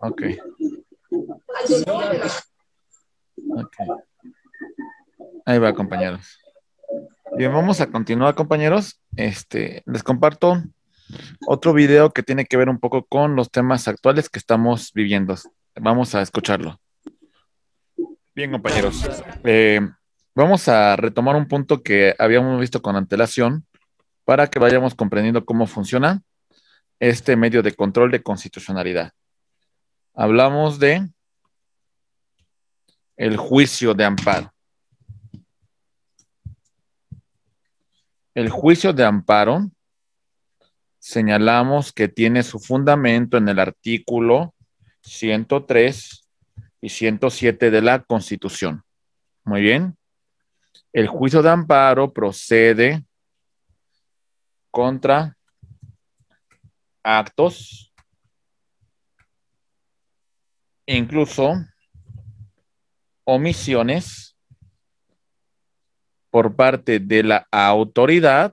Ok. Ok. Ahí va, compañeros. Bien, vamos a continuar, compañeros. Este, les comparto otro video que tiene que ver un poco con los temas actuales que estamos viviendo. Vamos a escucharlo. Bien, compañeros. Eh, vamos a retomar un punto que habíamos visto con antelación para que vayamos comprendiendo cómo funciona este medio de control de constitucionalidad. Hablamos de el juicio de amparo. El juicio de amparo señalamos que tiene su fundamento en el artículo 103 y 107 de la Constitución. Muy bien. El juicio de amparo procede contra actos, incluso omisiones por parte de la autoridad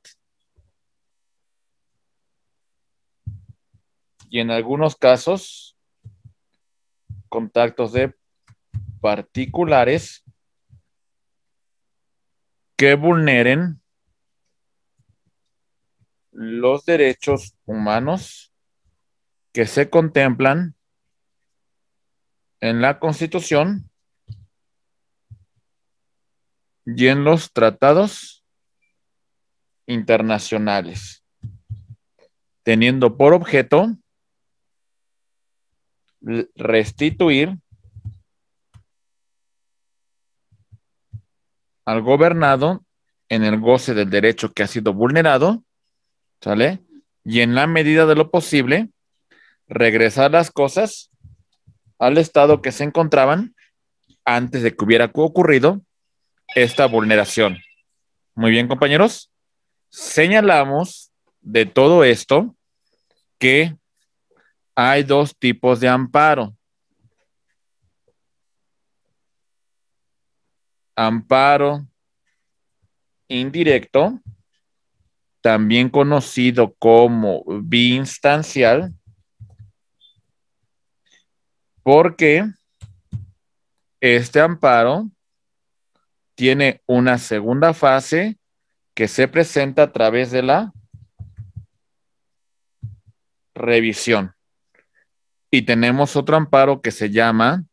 y en algunos casos contactos de particulares que vulneren los derechos humanos que se contemplan en la Constitución y en los tratados internacionales, teniendo por objeto restituir al gobernado en el goce del derecho que ha sido vulnerado, ¿sale? Y en la medida de lo posible, regresar las cosas al estado que se encontraban antes de que hubiera ocurrido esta vulneración. Muy bien, compañeros. Señalamos de todo esto que hay dos tipos de amparo. Amparo indirecto, también conocido como biinstancial, porque este amparo tiene una segunda fase que se presenta a través de la revisión y tenemos otro amparo que se llama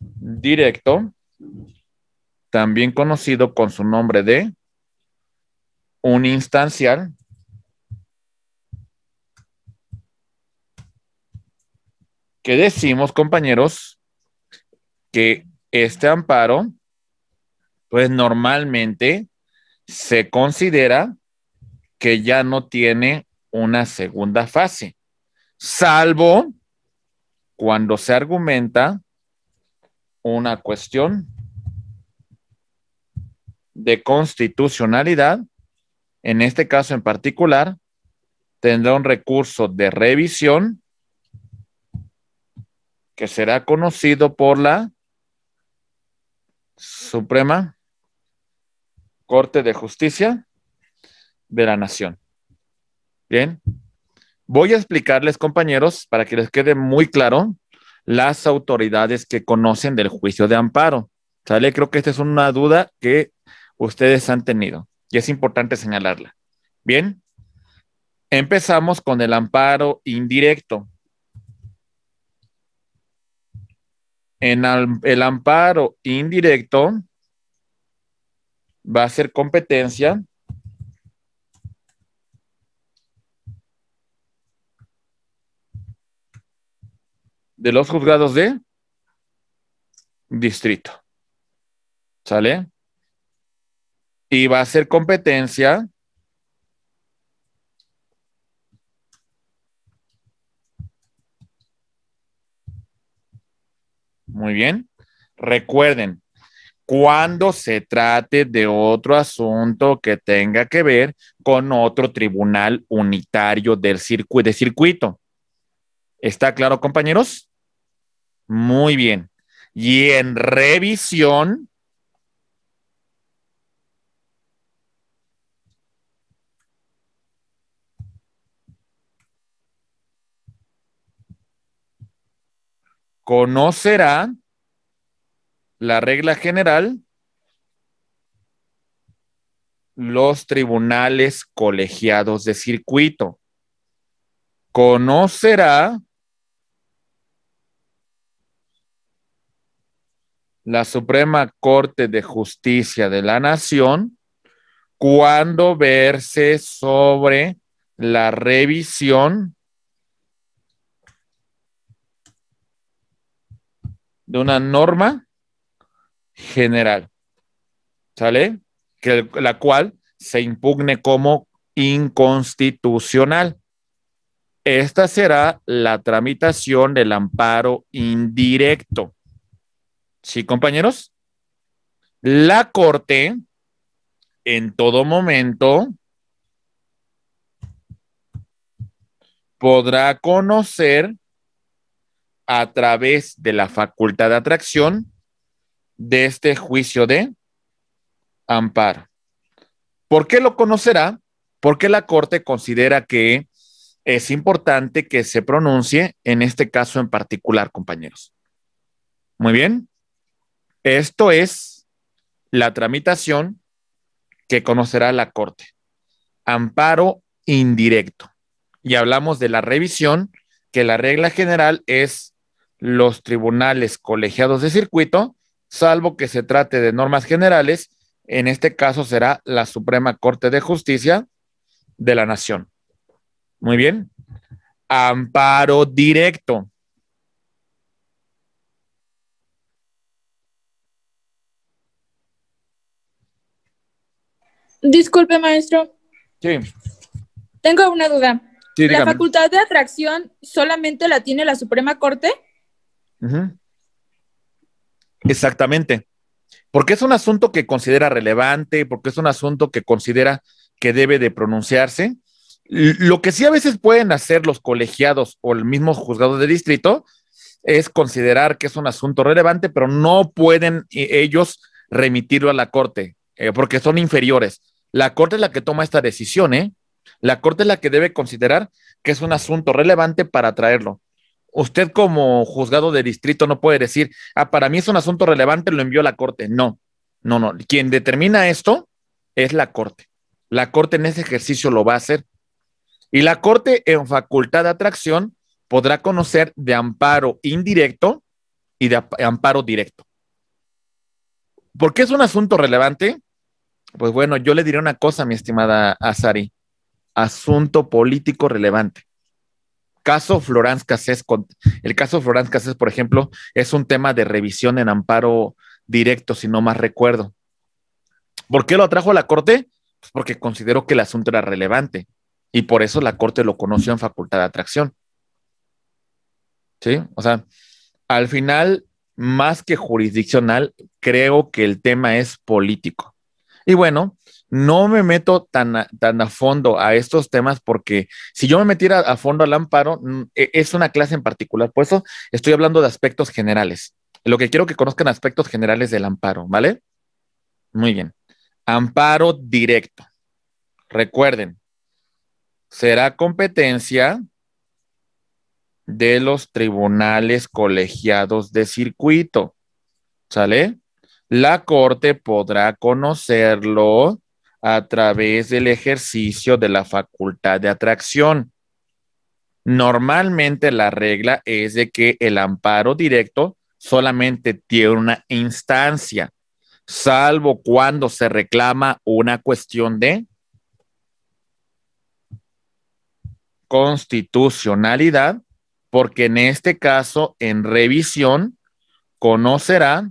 directo, también conocido con su nombre de un instancial que decimos, compañeros, que este amparo, pues normalmente se considera que ya no tiene una segunda fase, salvo cuando se argumenta una cuestión de constitucionalidad, en este caso en particular, tendrá un recurso de revisión que será conocido por la Suprema Corte de Justicia de la Nación. Bien. Voy a explicarles, compañeros, para que les quede muy claro las autoridades que conocen del juicio de amparo. ¿Sale? Creo que esta es una duda que ustedes han tenido y es importante señalarla. Bien. Empezamos con el amparo indirecto. En el amparo indirecto va a ser competencia de los juzgados de distrito. ¿Sale? Y va a ser competencia Muy bien. Recuerden, cuando se trate de otro asunto que tenga que ver con otro tribunal unitario del circuito de circuito. ¿Está claro, compañeros? Muy bien. Y en revisión, conocerá la regla general, los tribunales colegiados de circuito. Conocerá la Suprema Corte de Justicia de la Nación cuando verse sobre la revisión de una norma general, ¿sale? Que, la cual se impugne como inconstitucional. Esta será la tramitación del amparo indirecto. ¿Sí, compañeros? La Corte en todo momento podrá conocer a través de la facultad de atracción de este juicio de amparo. ¿Por qué lo conocerá? Porque la Corte considera que es importante que se pronuncie en este caso en particular, compañeros. Muy bien. Esto es la tramitación que conocerá la Corte. Amparo indirecto. Y hablamos de la revisión, que la regla general es los tribunales colegiados de circuito, salvo que se trate de normas generales, en este caso será la Suprema Corte de Justicia de la Nación. Muy bien. Amparo directo. Disculpe, maestro. Sí. Tengo una duda. ¿La facultad de atracción solamente la tiene la Suprema Corte? Exactamente. Porque es un asunto que considera relevante, porque es un asunto que considera que debe de pronunciarse. Lo que sí a veces pueden hacer los colegiados o el mismo juzgado de distrito es considerar que es un asunto relevante, pero no pueden eh, ellos remitirlo a la corte, eh, porque son inferiores. La Corte es la que toma esta decisión, ¿eh? La Corte es la que debe considerar que es un asunto relevante para traerlo. Usted como juzgado de distrito no puede decir, ah, para mí es un asunto relevante, lo envió la Corte. No, no, no. Quien determina esto es la Corte. La Corte en ese ejercicio lo va a hacer. Y la Corte en facultad de atracción podrá conocer de amparo indirecto y de amparo directo. ¿Por qué es un asunto relevante? Pues bueno, yo le diré una cosa, mi estimada Azari. Asunto político relevante. Caso Florán el caso Florán Casés, por ejemplo, es un tema de revisión en amparo directo, si no más recuerdo. ¿Por qué lo atrajo a la Corte? Pues porque considero que el asunto era relevante y por eso la Corte lo conoció en facultad de atracción. ¿Sí? O sea, al final, más que jurisdiccional, creo que el tema es político. Y bueno, no me meto tan a, tan a fondo a estos temas porque si yo me metiera a fondo al amparo, mm, e, es una clase en particular. Por eso estoy hablando de aspectos generales. Lo que quiero que conozcan aspectos generales del amparo, ¿vale? Muy bien. Amparo directo. Recuerden, será competencia de los tribunales colegiados de circuito. ¿Sale? la Corte podrá conocerlo a través del ejercicio de la facultad de atracción. Normalmente la regla es de que el amparo directo solamente tiene una instancia, salvo cuando se reclama una cuestión de constitucionalidad, porque en este caso, en revisión, conocerá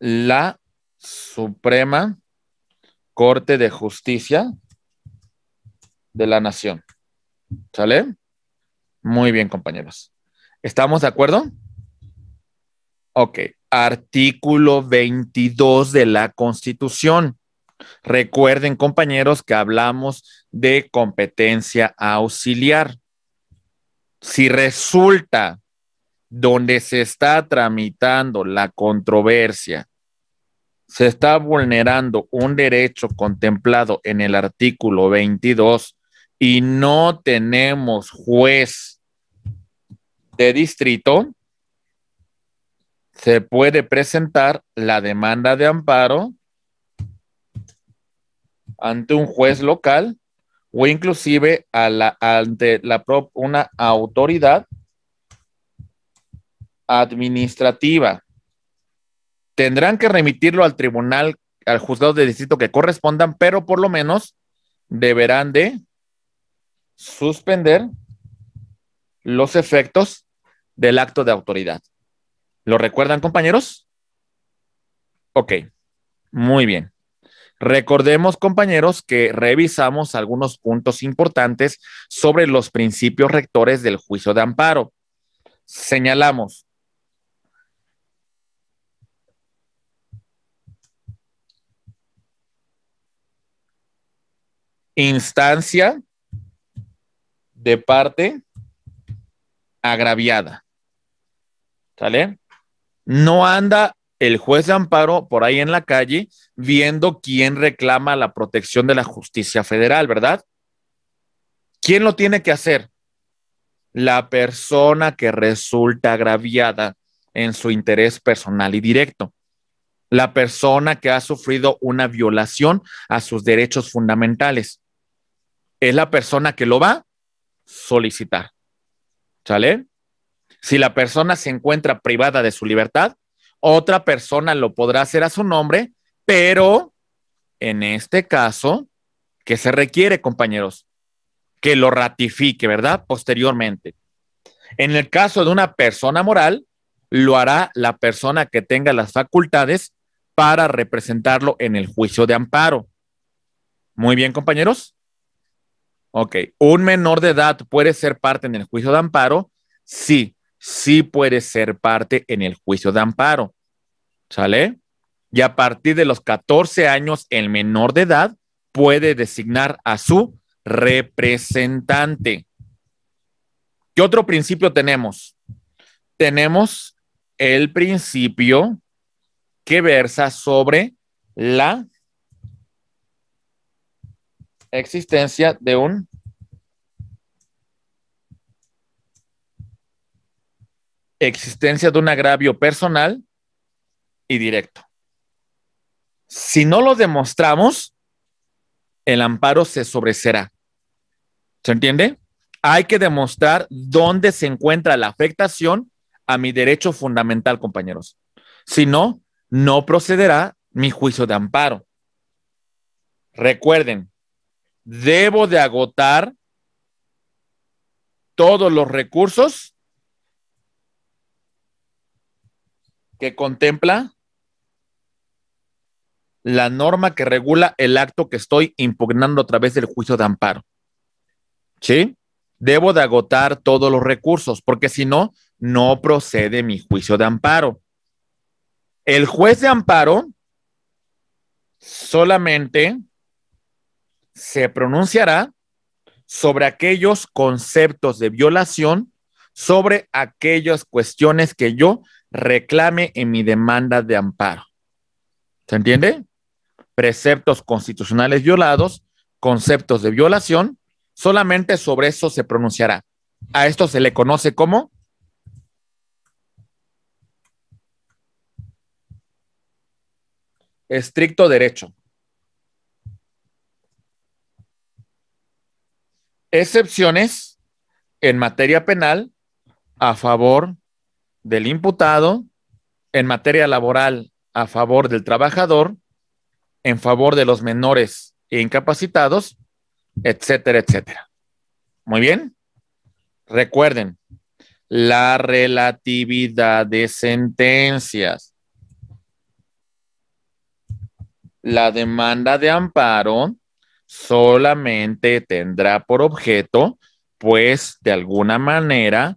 la Suprema Corte de Justicia de la Nación. ¿Sale? Muy bien, compañeros. ¿Estamos de acuerdo? Ok. Artículo 22 de la Constitución. Recuerden, compañeros, que hablamos de competencia auxiliar. Si resulta donde se está tramitando la controversia se está vulnerando un derecho contemplado en el artículo 22 y no tenemos juez de distrito, se puede presentar la demanda de amparo ante un juez local o inclusive a la, ante la una autoridad administrativa tendrán que remitirlo al tribunal, al juzgado de distrito que correspondan, pero por lo menos deberán de suspender los efectos del acto de autoridad. ¿Lo recuerdan, compañeros? Ok, muy bien. Recordemos, compañeros, que revisamos algunos puntos importantes sobre los principios rectores del juicio de amparo. Señalamos, instancia de parte agraviada. ¿Sale? No anda el juez de amparo por ahí en la calle viendo quién reclama la protección de la justicia federal, ¿verdad? ¿Quién lo tiene que hacer? La persona que resulta agraviada en su interés personal y directo. La persona que ha sufrido una violación a sus derechos fundamentales es la persona que lo va a solicitar. ¿Sale? Si la persona se encuentra privada de su libertad, otra persona lo podrá hacer a su nombre, pero en este caso, que se requiere, compañeros? Que lo ratifique, ¿verdad? Posteriormente. En el caso de una persona moral, lo hará la persona que tenga las facultades para representarlo en el juicio de amparo. Muy bien, compañeros. Ok, ¿un menor de edad puede ser parte en el juicio de amparo? Sí, sí puede ser parte en el juicio de amparo. ¿Sale? Y a partir de los 14 años, el menor de edad puede designar a su representante. ¿Qué otro principio tenemos? Tenemos el principio que versa sobre la existencia de un existencia de un agravio personal y directo. Si no lo demostramos, el amparo se sobrecerá. ¿Se entiende? Hay que demostrar dónde se encuentra la afectación a mi derecho fundamental, compañeros. Si no, no procederá mi juicio de amparo. Recuerden, debo de agotar todos los recursos que contempla la norma que regula el acto que estoy impugnando a través del juicio de amparo. ¿Sí? Debo de agotar todos los recursos, porque si no, no procede mi juicio de amparo. El juez de amparo solamente se pronunciará sobre aquellos conceptos de violación, sobre aquellas cuestiones que yo reclame en mi demanda de amparo. ¿Se entiende? Preceptos constitucionales violados, conceptos de violación, solamente sobre eso se pronunciará. A esto se le conoce como estricto derecho. excepciones en materia penal a favor del imputado, en materia laboral a favor del trabajador, en favor de los menores e incapacitados, etcétera, etcétera. Muy bien. Recuerden, la relatividad de sentencias. La demanda de amparo solamente tendrá por objeto, pues, de alguna manera,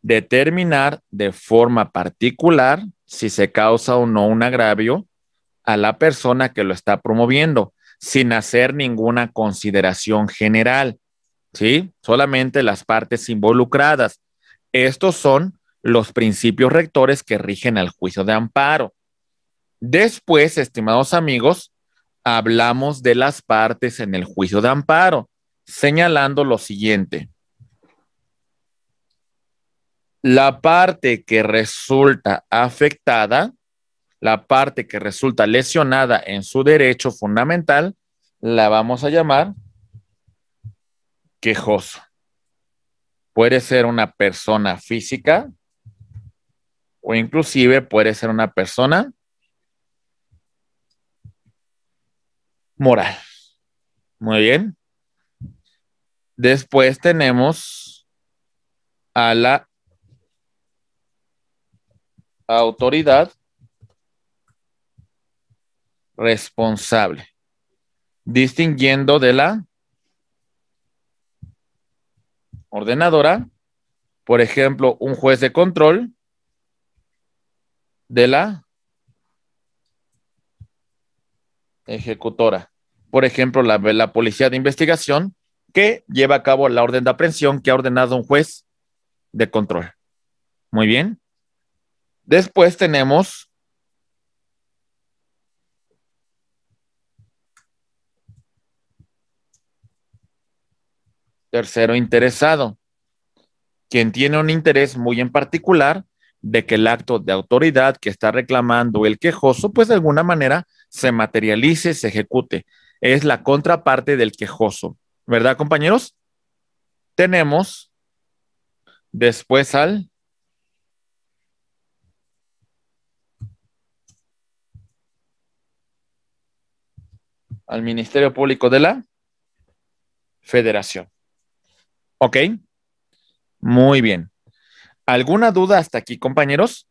determinar de forma particular si se causa o no un agravio a la persona que lo está promoviendo, sin hacer ninguna consideración general, ¿sí? Solamente las partes involucradas. Estos son los principios rectores que rigen al juicio de amparo. Después, estimados amigos, hablamos de las partes en el juicio de amparo, señalando lo siguiente. La parte que resulta afectada, la parte que resulta lesionada en su derecho fundamental, la vamos a llamar quejoso. Puede ser una persona física o inclusive puede ser una persona moral. Muy bien. Después tenemos a la autoridad responsable, distinguiendo de la ordenadora, por ejemplo, un juez de control de la ejecutora. Por ejemplo, la, la policía de investigación que lleva a cabo la orden de aprehensión que ha ordenado un juez de control. Muy bien. Después tenemos tercero interesado, quien tiene un interés muy en particular de que el acto de autoridad que está reclamando el quejoso, pues de alguna manera se materialice, se ejecute. Es la contraparte del quejoso. ¿Verdad, compañeros? Tenemos después al al Ministerio Público de la Federación. ¿Ok? Muy bien. ¿Alguna duda hasta aquí, compañeros?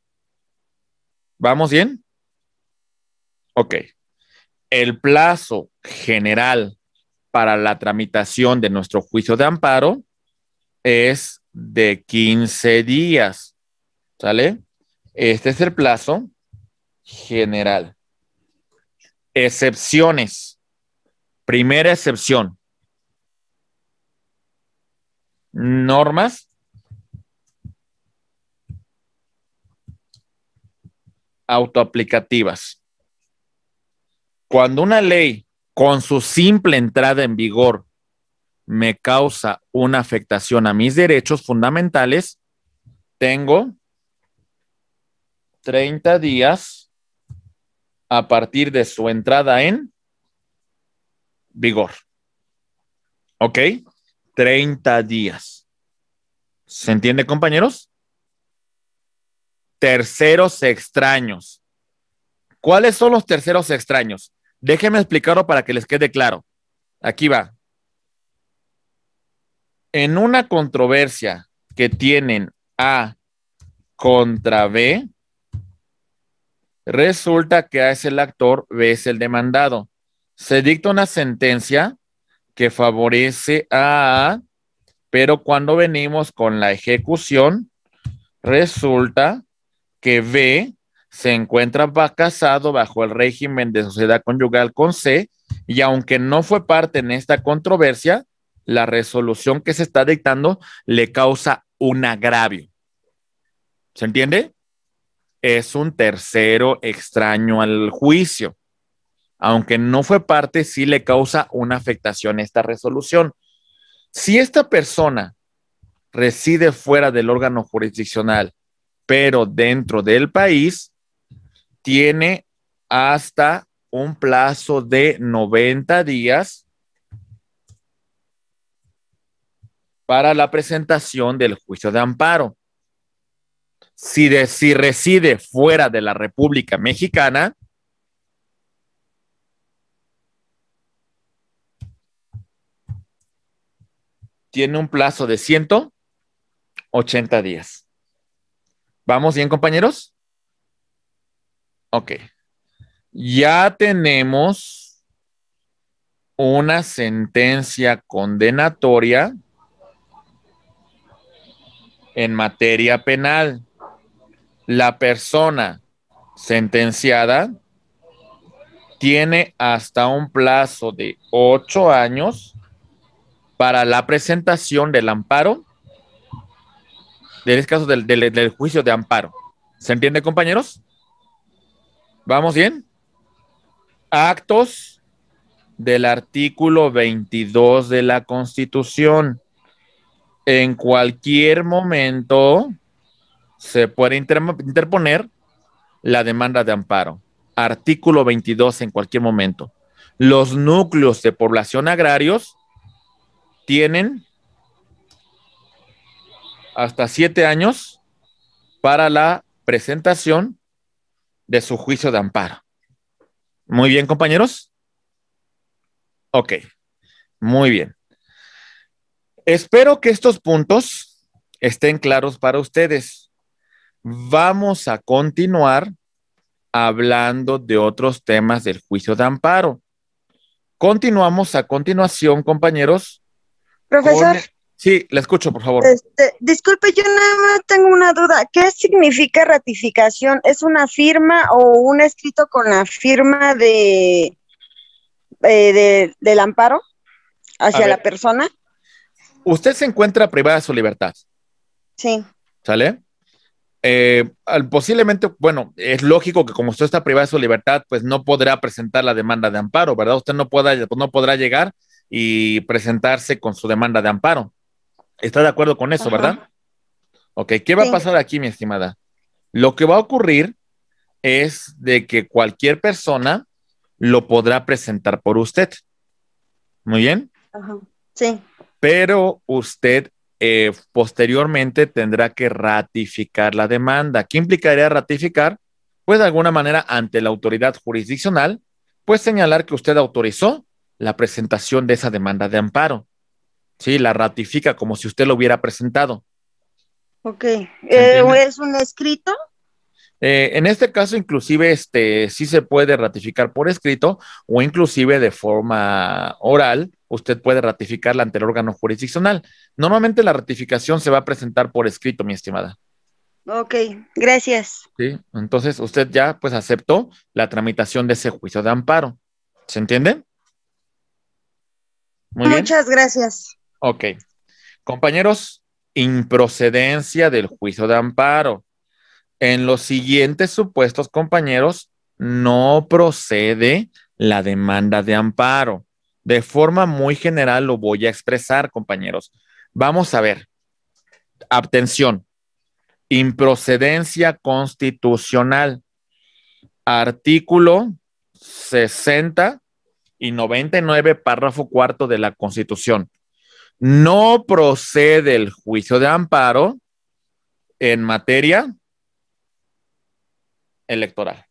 ¿Vamos bien? Ok. El plazo general para la tramitación de nuestro juicio de amparo es de 15 días. ¿Sale? Este es el plazo general. Excepciones. Primera excepción. Normas autoaplicativas cuando una ley con su simple entrada en vigor me causa una afectación a mis derechos fundamentales, tengo 30 días a partir de su entrada en vigor. ¿Ok? 30 días. ¿Se entiende, compañeros? Terceros extraños. ¿Cuáles son los terceros extraños? Déjenme explicarlo para que les quede claro. Aquí va. En una controversia que tienen A contra B, resulta que A es el actor, B es el demandado. Se dicta una sentencia que favorece a A, pero cuando venimos con la ejecución, resulta que B se encuentra casado bajo el régimen de sociedad conyugal con C y aunque no fue parte en esta controversia, la resolución que se está dictando le causa un agravio. ¿Se entiende? Es un tercero extraño al juicio. Aunque no fue parte, sí le causa una afectación esta resolución. Si esta persona reside fuera del órgano jurisdiccional, pero dentro del país, tiene hasta un plazo de 90 días para la presentación del juicio de amparo. Si, si reside fuera de la República Mexicana, tiene un plazo de 180 días. ¿Vamos bien, compañeros? Ok. Ya tenemos una sentencia condenatoria en materia penal. La persona sentenciada tiene hasta un plazo de ocho años para la presentación del amparo, en caso del, del juicio de amparo. ¿Se entiende, compañeros? ¿Vamos bien? Actos del artículo 22 de la Constitución. En cualquier momento se puede interponer la demanda de amparo. Artículo 22 en cualquier momento. Los núcleos de población agrarios tienen hasta siete años para la presentación de su juicio de amparo. Muy bien, compañeros. Ok, muy bien. Espero que estos puntos estén claros para ustedes. Vamos a continuar hablando de otros temas del juicio de amparo. Continuamos a continuación, compañeros. Profesor. Sí, la escucho, por favor. Este, disculpe, yo nada más tengo una duda. ¿Qué significa ratificación? ¿Es una firma o un escrito con la firma de, eh, de del amparo hacia la persona? Usted se encuentra privada de su libertad. Sí. ¿Sale? Eh, posiblemente, bueno, es lógico que como usted está privada de su libertad, pues no podrá presentar la demanda de amparo, ¿verdad? Usted no, no podrá llegar y presentarse con su demanda de amparo. Está de acuerdo con eso, ¿verdad? Ok, ¿qué va a pasar aquí, mi estimada? Lo que va a ocurrir es de que cualquier persona lo podrá presentar por usted. ¿Muy bien? Ajá. Sí. Pero usted eh, posteriormente tendrá que ratificar la demanda. ¿Qué implicaría ratificar? Pues de alguna manera ante la autoridad jurisdiccional, pues señalar que usted autorizó la presentación de esa demanda de amparo. Sí, la ratifica como si usted lo hubiera presentado. Ok. Eh, ¿Es un escrito? Eh, en este caso, inclusive, este, sí se puede ratificar por escrito o inclusive de forma oral, usted puede ratificarla ante el órgano jurisdiccional. Normalmente la ratificación se va a presentar por escrito, mi estimada. Ok, gracias. Sí, entonces usted ya pues aceptó la tramitación de ese juicio de amparo. ¿Se entiende? Muy Muchas gracias. Ok. Compañeros, improcedencia del juicio de amparo. En los siguientes supuestos, compañeros, no procede la demanda de amparo. De forma muy general lo voy a expresar, compañeros. Vamos a ver. Atención. Improcedencia constitucional. Artículo 60 y 99, párrafo cuarto de la Constitución no procede el juicio de amparo en materia electoral.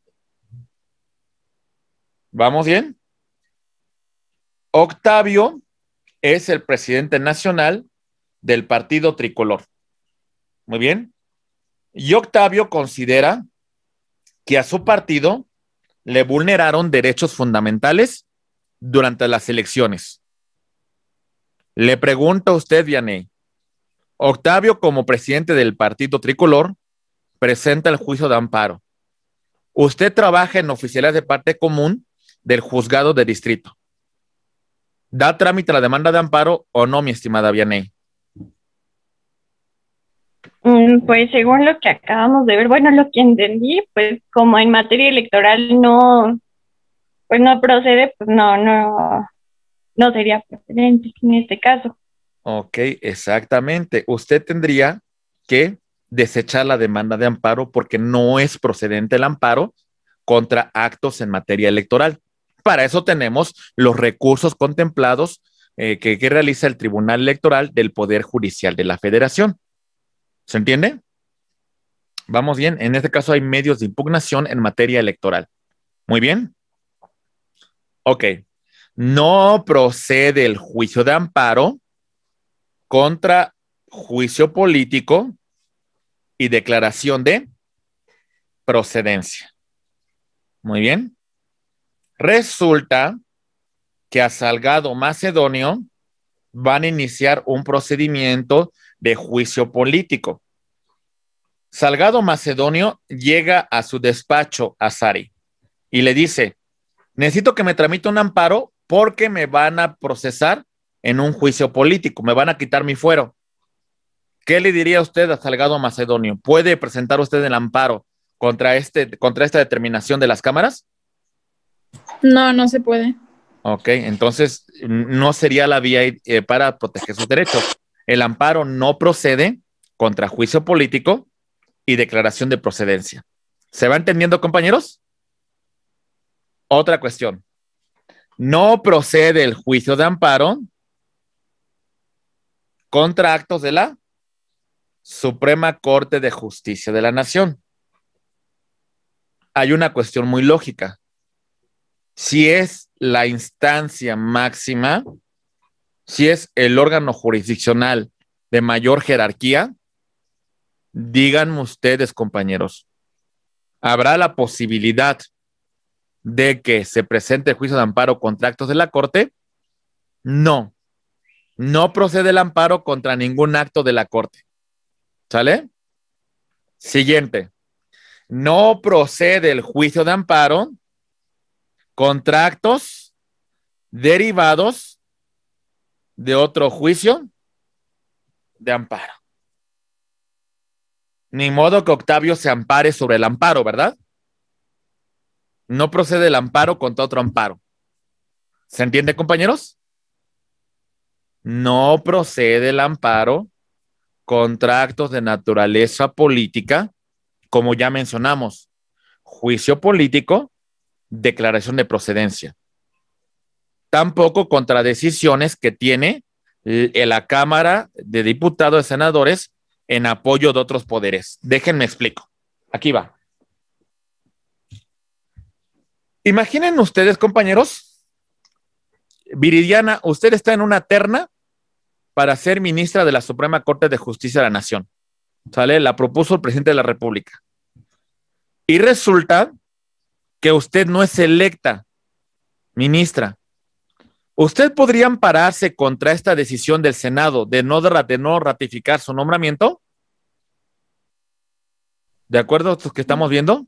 ¿Vamos bien? Octavio es el presidente nacional del partido tricolor. Muy bien. Y Octavio considera que a su partido le vulneraron derechos fundamentales durante las elecciones. Le pregunto a usted, Vianey, Octavio como presidente del partido tricolor presenta el juicio de amparo. Usted trabaja en oficinas de parte común del juzgado de distrito. ¿Da trámite la demanda de amparo o no, mi estimada Vianey? Mm, pues según lo que acabamos de ver, bueno, lo que entendí, pues como en materia electoral no, pues no procede, pues no, no, no sería procedente en este caso. Ok, exactamente. Usted tendría que desechar la demanda de amparo porque no es procedente el amparo contra actos en materia electoral. Para eso tenemos los recursos contemplados eh, que, realiza el Tribunal Electoral del Poder Judicial de la Federación. ¿Se entiende? Vamos bien. En este caso hay medios de impugnación en materia electoral. Muy bien. Ok no procede el juicio de amparo contra juicio político y declaración de procedencia. Muy bien. Resulta que a Salgado Macedonio van a iniciar un procedimiento de juicio político. Salgado Macedonio llega a su despacho a Sari y le dice, necesito que me tramite un amparo porque me van a procesar en un juicio político, me van a quitar mi fuero. ¿Qué le diría usted a Salgado Macedonio? ¿Puede presentar usted el amparo contra, este, contra esta determinación de las cámaras? No, no se puede. Ok, entonces no sería la vía eh, para proteger sus derechos. El amparo no procede contra juicio político y declaración de procedencia. ¿Se va entendiendo, compañeros? Otra cuestión. No procede el juicio de amparo contra actos de la Suprema Corte de Justicia de la Nación. Hay una cuestión muy lógica. Si es la instancia máxima, si es el órgano jurisdiccional de mayor jerarquía, díganme ustedes, compañeros, ¿habrá la posibilidad de que se presente el juicio de amparo contra actos de la Corte, no, no procede el amparo contra ningún acto de la Corte. ¿Sale? Siguiente. No procede el juicio de amparo contra actos derivados de otro juicio de amparo. Ni modo que Octavio se ampare sobre el amparo, ¿verdad? no procede el amparo contra otro amparo. ¿Se entiende, compañeros? No procede el amparo contra actos de naturaleza política, como ya mencionamos, juicio político, declaración de procedencia. Tampoco contra decisiones que tiene la Cámara de Diputados y Senadores en apoyo de otros poderes. Déjenme explico. Aquí va. Imaginen ustedes, compañeros, Viridiana, usted está en una terna para ser ministra de la Suprema Corte de Justicia de la Nación. ¿Sale? La propuso el presidente de la República. Y resulta que usted no es electa ministra. ¿Usted podría ampararse contra esta decisión del Senado de no, no ratificar su nombramiento? ¿De acuerdo a lo que estamos viendo?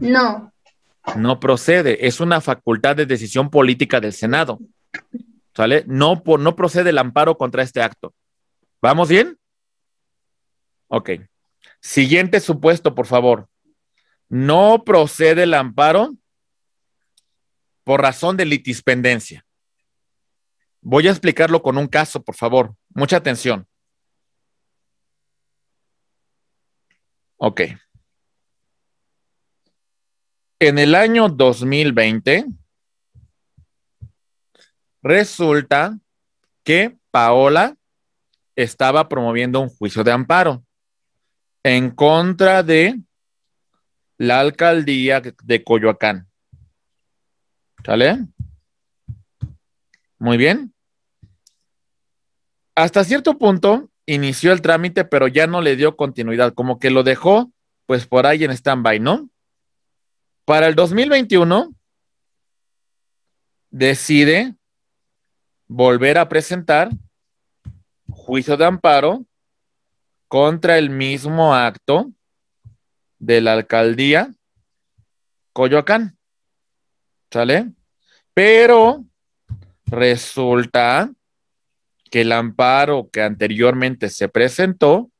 No no procede. Es una facultad de decisión política del Senado. ¿Sale? No, no procede el amparo contra este acto. ¿Vamos bien? Ok. Siguiente supuesto, por favor. No procede el amparo por razón de litispendencia. Voy a explicarlo con un caso, por favor. Mucha atención. Ok. En el año 2020, resulta que Paola estaba promoviendo un juicio de amparo en contra de la alcaldía de Coyoacán. ¿Sale? Muy bien. Hasta cierto punto inició el trámite, pero ya no le dio continuidad, como que lo dejó pues por ahí en stand-by, ¿no? Para el 2021, decide volver a presentar juicio de amparo contra el mismo acto de la alcaldía Coyoacán. ¿Sale? Pero resulta que el amparo que anteriormente se presentó,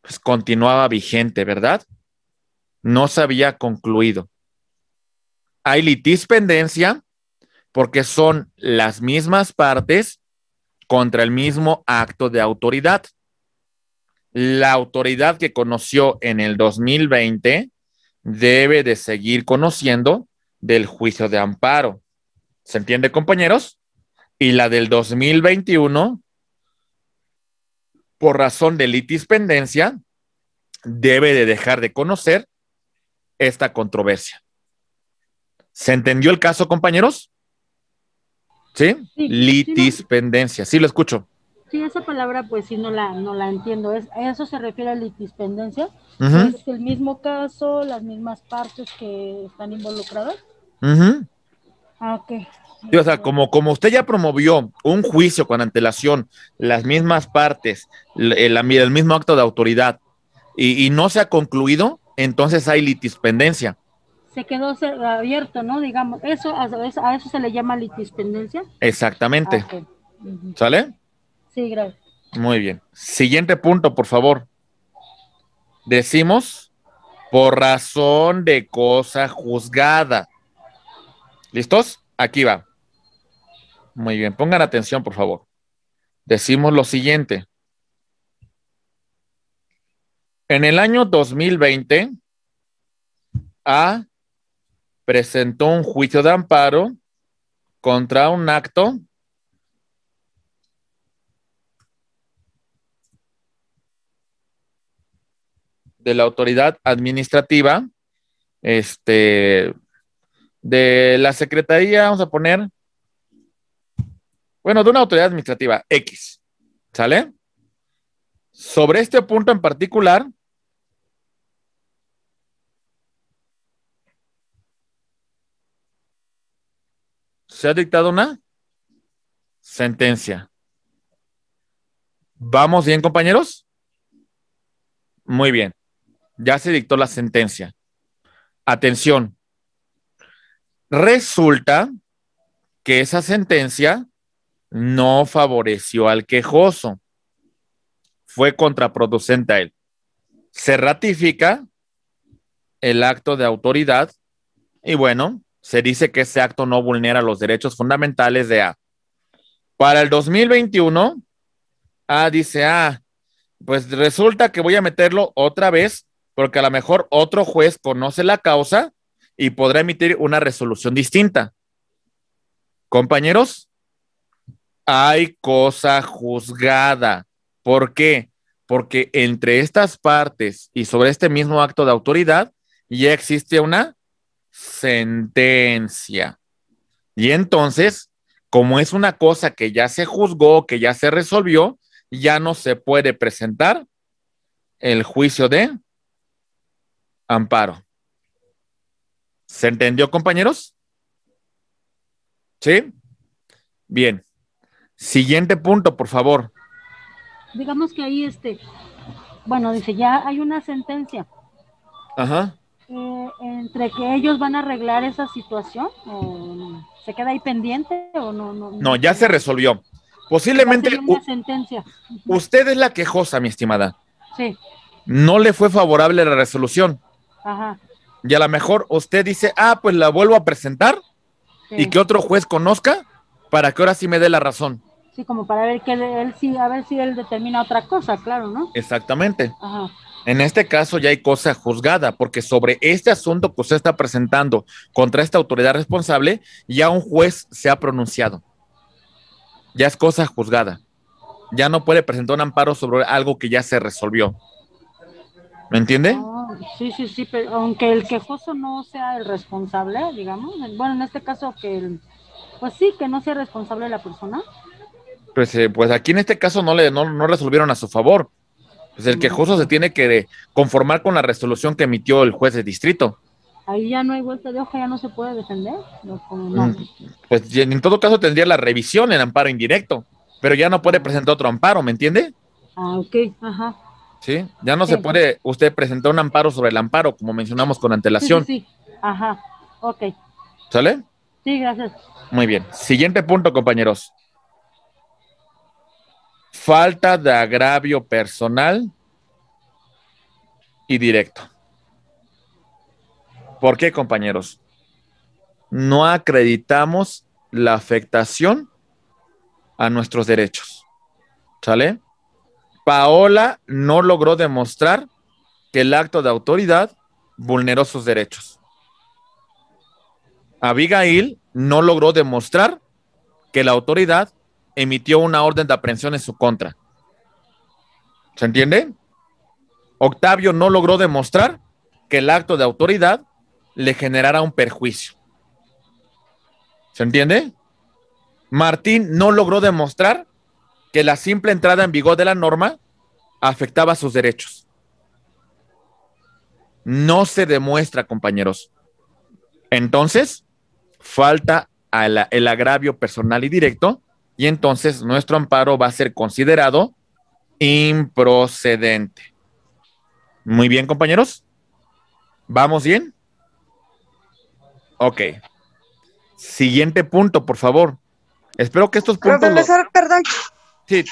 pues continuaba vigente, ¿verdad? No se había concluido hay litispendencia porque son las mismas partes contra el mismo acto de autoridad. La autoridad que conoció en el 2020 debe de seguir conociendo del juicio de amparo. ¿Se entiende, compañeros? Y la del 2021, por razón de litispendencia, debe de dejar de conocer esta controversia. ¿Se entendió el caso, compañeros? ¿Sí? litispendencia. Sí, lo escucho. Sí, esa palabra pues sí no la, no la entiendo. Es, eso se refiere a litispendencia. Es el mismo caso, las mismas partes que están involucradas. Ajá. Ah, ok. o sea, como, como usted ya promovió un juicio con antelación, las mismas partes, el, el mismo acto de autoridad, y, y no se ha concluido, entonces hay litispendencia se quedó abierto, ¿no? Digamos, eso a, eso se le llama litispendencia. Exactamente. Ah, ¿Sale? Sí, gracias. Muy bien. Siguiente punto, por favor. Decimos por razón de cosa juzgada. ¿Listos? Aquí va. Muy bien, pongan atención, por favor. Decimos lo siguiente. En el año 2020, a presentó un juicio de amparo contra un acto de la autoridad administrativa, este, de la Secretaría, vamos a poner, bueno, de una autoridad administrativa X, ¿sale? Sobre este punto en particular, se ha dictado una sentencia. ¿Vamos bien, compañeros? Muy bien. Ya se dictó la sentencia. Atención. Resulta que esa sentencia no favoreció al quejoso. Fue contraproducente a él. Se ratifica el acto de autoridad y bueno, se dice que ese acto no vulnera los derechos fundamentales de A. Para el 2021, A dice, ah, pues resulta que voy a meterlo otra vez porque a lo mejor otro juez conoce la causa y podrá emitir una resolución distinta. Compañeros, hay cosa juzgada. ¿Por qué? Porque entre estas partes y sobre este mismo acto de autoridad ya existe una sentencia. Y entonces, como es una cosa que ya se juzgó, que ya se resolvió, ya no se puede presentar el juicio de amparo. ¿Se entendió, compañeros? ¿Sí? Bien. Siguiente punto, por favor. Digamos que ahí este, bueno, dice, ya hay una sentencia. Ajá. Eh, entre que ellos van a arreglar esa situación o se queda ahí pendiente o no no ya se resolvió posiblemente sentencia usted es la quejosa mi estimada sí no le fue favorable la resolución Ajá. y a lo mejor usted dice ah pues la vuelvo a presentar y que otro juez conozca para que ahora sí me dé la razón sí como para ver que él sí a ver si él determina otra cosa claro no exactamente Ajá. En este caso ya hay cosa juzgada, porque sobre este asunto que usted está presentando contra esta autoridad responsable, ya un juez se ha pronunciado. Ya es cosa juzgada. Ya no puede presentar un amparo sobre algo que ya se resolvió. ¿Me entiende? Oh, sí, sí, sí, pero aunque el quejoso no sea el responsable, digamos, bueno, en este caso que, el, pues sí, que no sea responsable la persona. Pues, eh, pues aquí en este caso no le no, no resolvieron a su favor pues el quejoso se tiene que conformar con la resolución que emitió el juez de distrito. Ahí ya no hay vuelta de hoja, ya no se puede defender. Mm, pues en todo caso tendría la revisión el amparo indirecto, pero ya no puede presentar otro amparo, ¿me entiende? Ah, ok, ajá. Sí, ya no se puede usted presentar un amparo sobre el amparo, como mencionamos con antelación. Sí, sí. ajá, ok. ¿Sale? Sí, gracias. Muy bien. Siguiente punto, compañeros falta de agravio personal y directo. ¿Por qué, compañeros? No acreditamos la afectación a nuestros derechos. ¿Sale? Paola no logró demostrar que el acto de autoridad vulneró sus derechos. Abigail no logró demostrar que la autoridad emitió una orden de aprehensión en su contra. ¿Se entiende? Octavio no logró demostrar que el acto de autoridad le generara un perjuicio. ¿Se entiende? Martín no logró demostrar que la simple entrada en vigor de la norma afectaba sus derechos. No se demuestra, compañeros. Entonces, falta el agravio personal y directo y entonces nuestro amparo va a ser considerado improcedente. Muy bien, compañeros. ¿Vamos bien? Ok. Siguiente punto, por favor. Espero que estos puntos. perdón.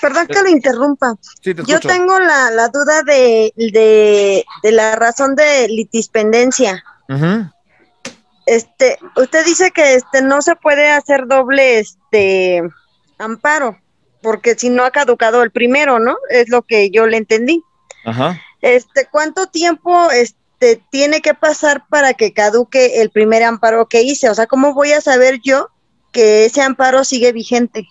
perdón que lo interrumpa. Yo tengo la, duda de, la razón de litispendencia. Este, usted dice que este no se puede hacer doble, este, amparo, porque si no ha caducado el primero, ¿no? Es lo que yo le entendí. Ajá. Este, ¿cuánto tiempo este, tiene que pasar para que caduque el primer amparo que hice? O sea, ¿cómo voy a saber yo que ese amparo sigue vigente?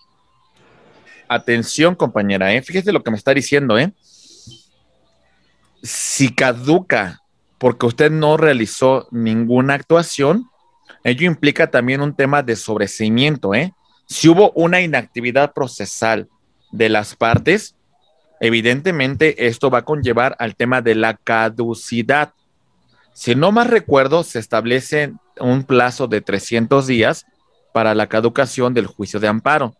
Atención, compañera, ¿eh? fíjese lo que me está diciendo, ¿eh? Si caduca porque usted no realizó ninguna actuación, ello implica también un tema de sobrecimiento, ¿eh? Si hubo una inactividad procesal de las partes, evidentemente esto va a conllevar al tema de la caducidad. Si no más recuerdo, se establece un plazo de 300 días para la caducación del juicio de amparo.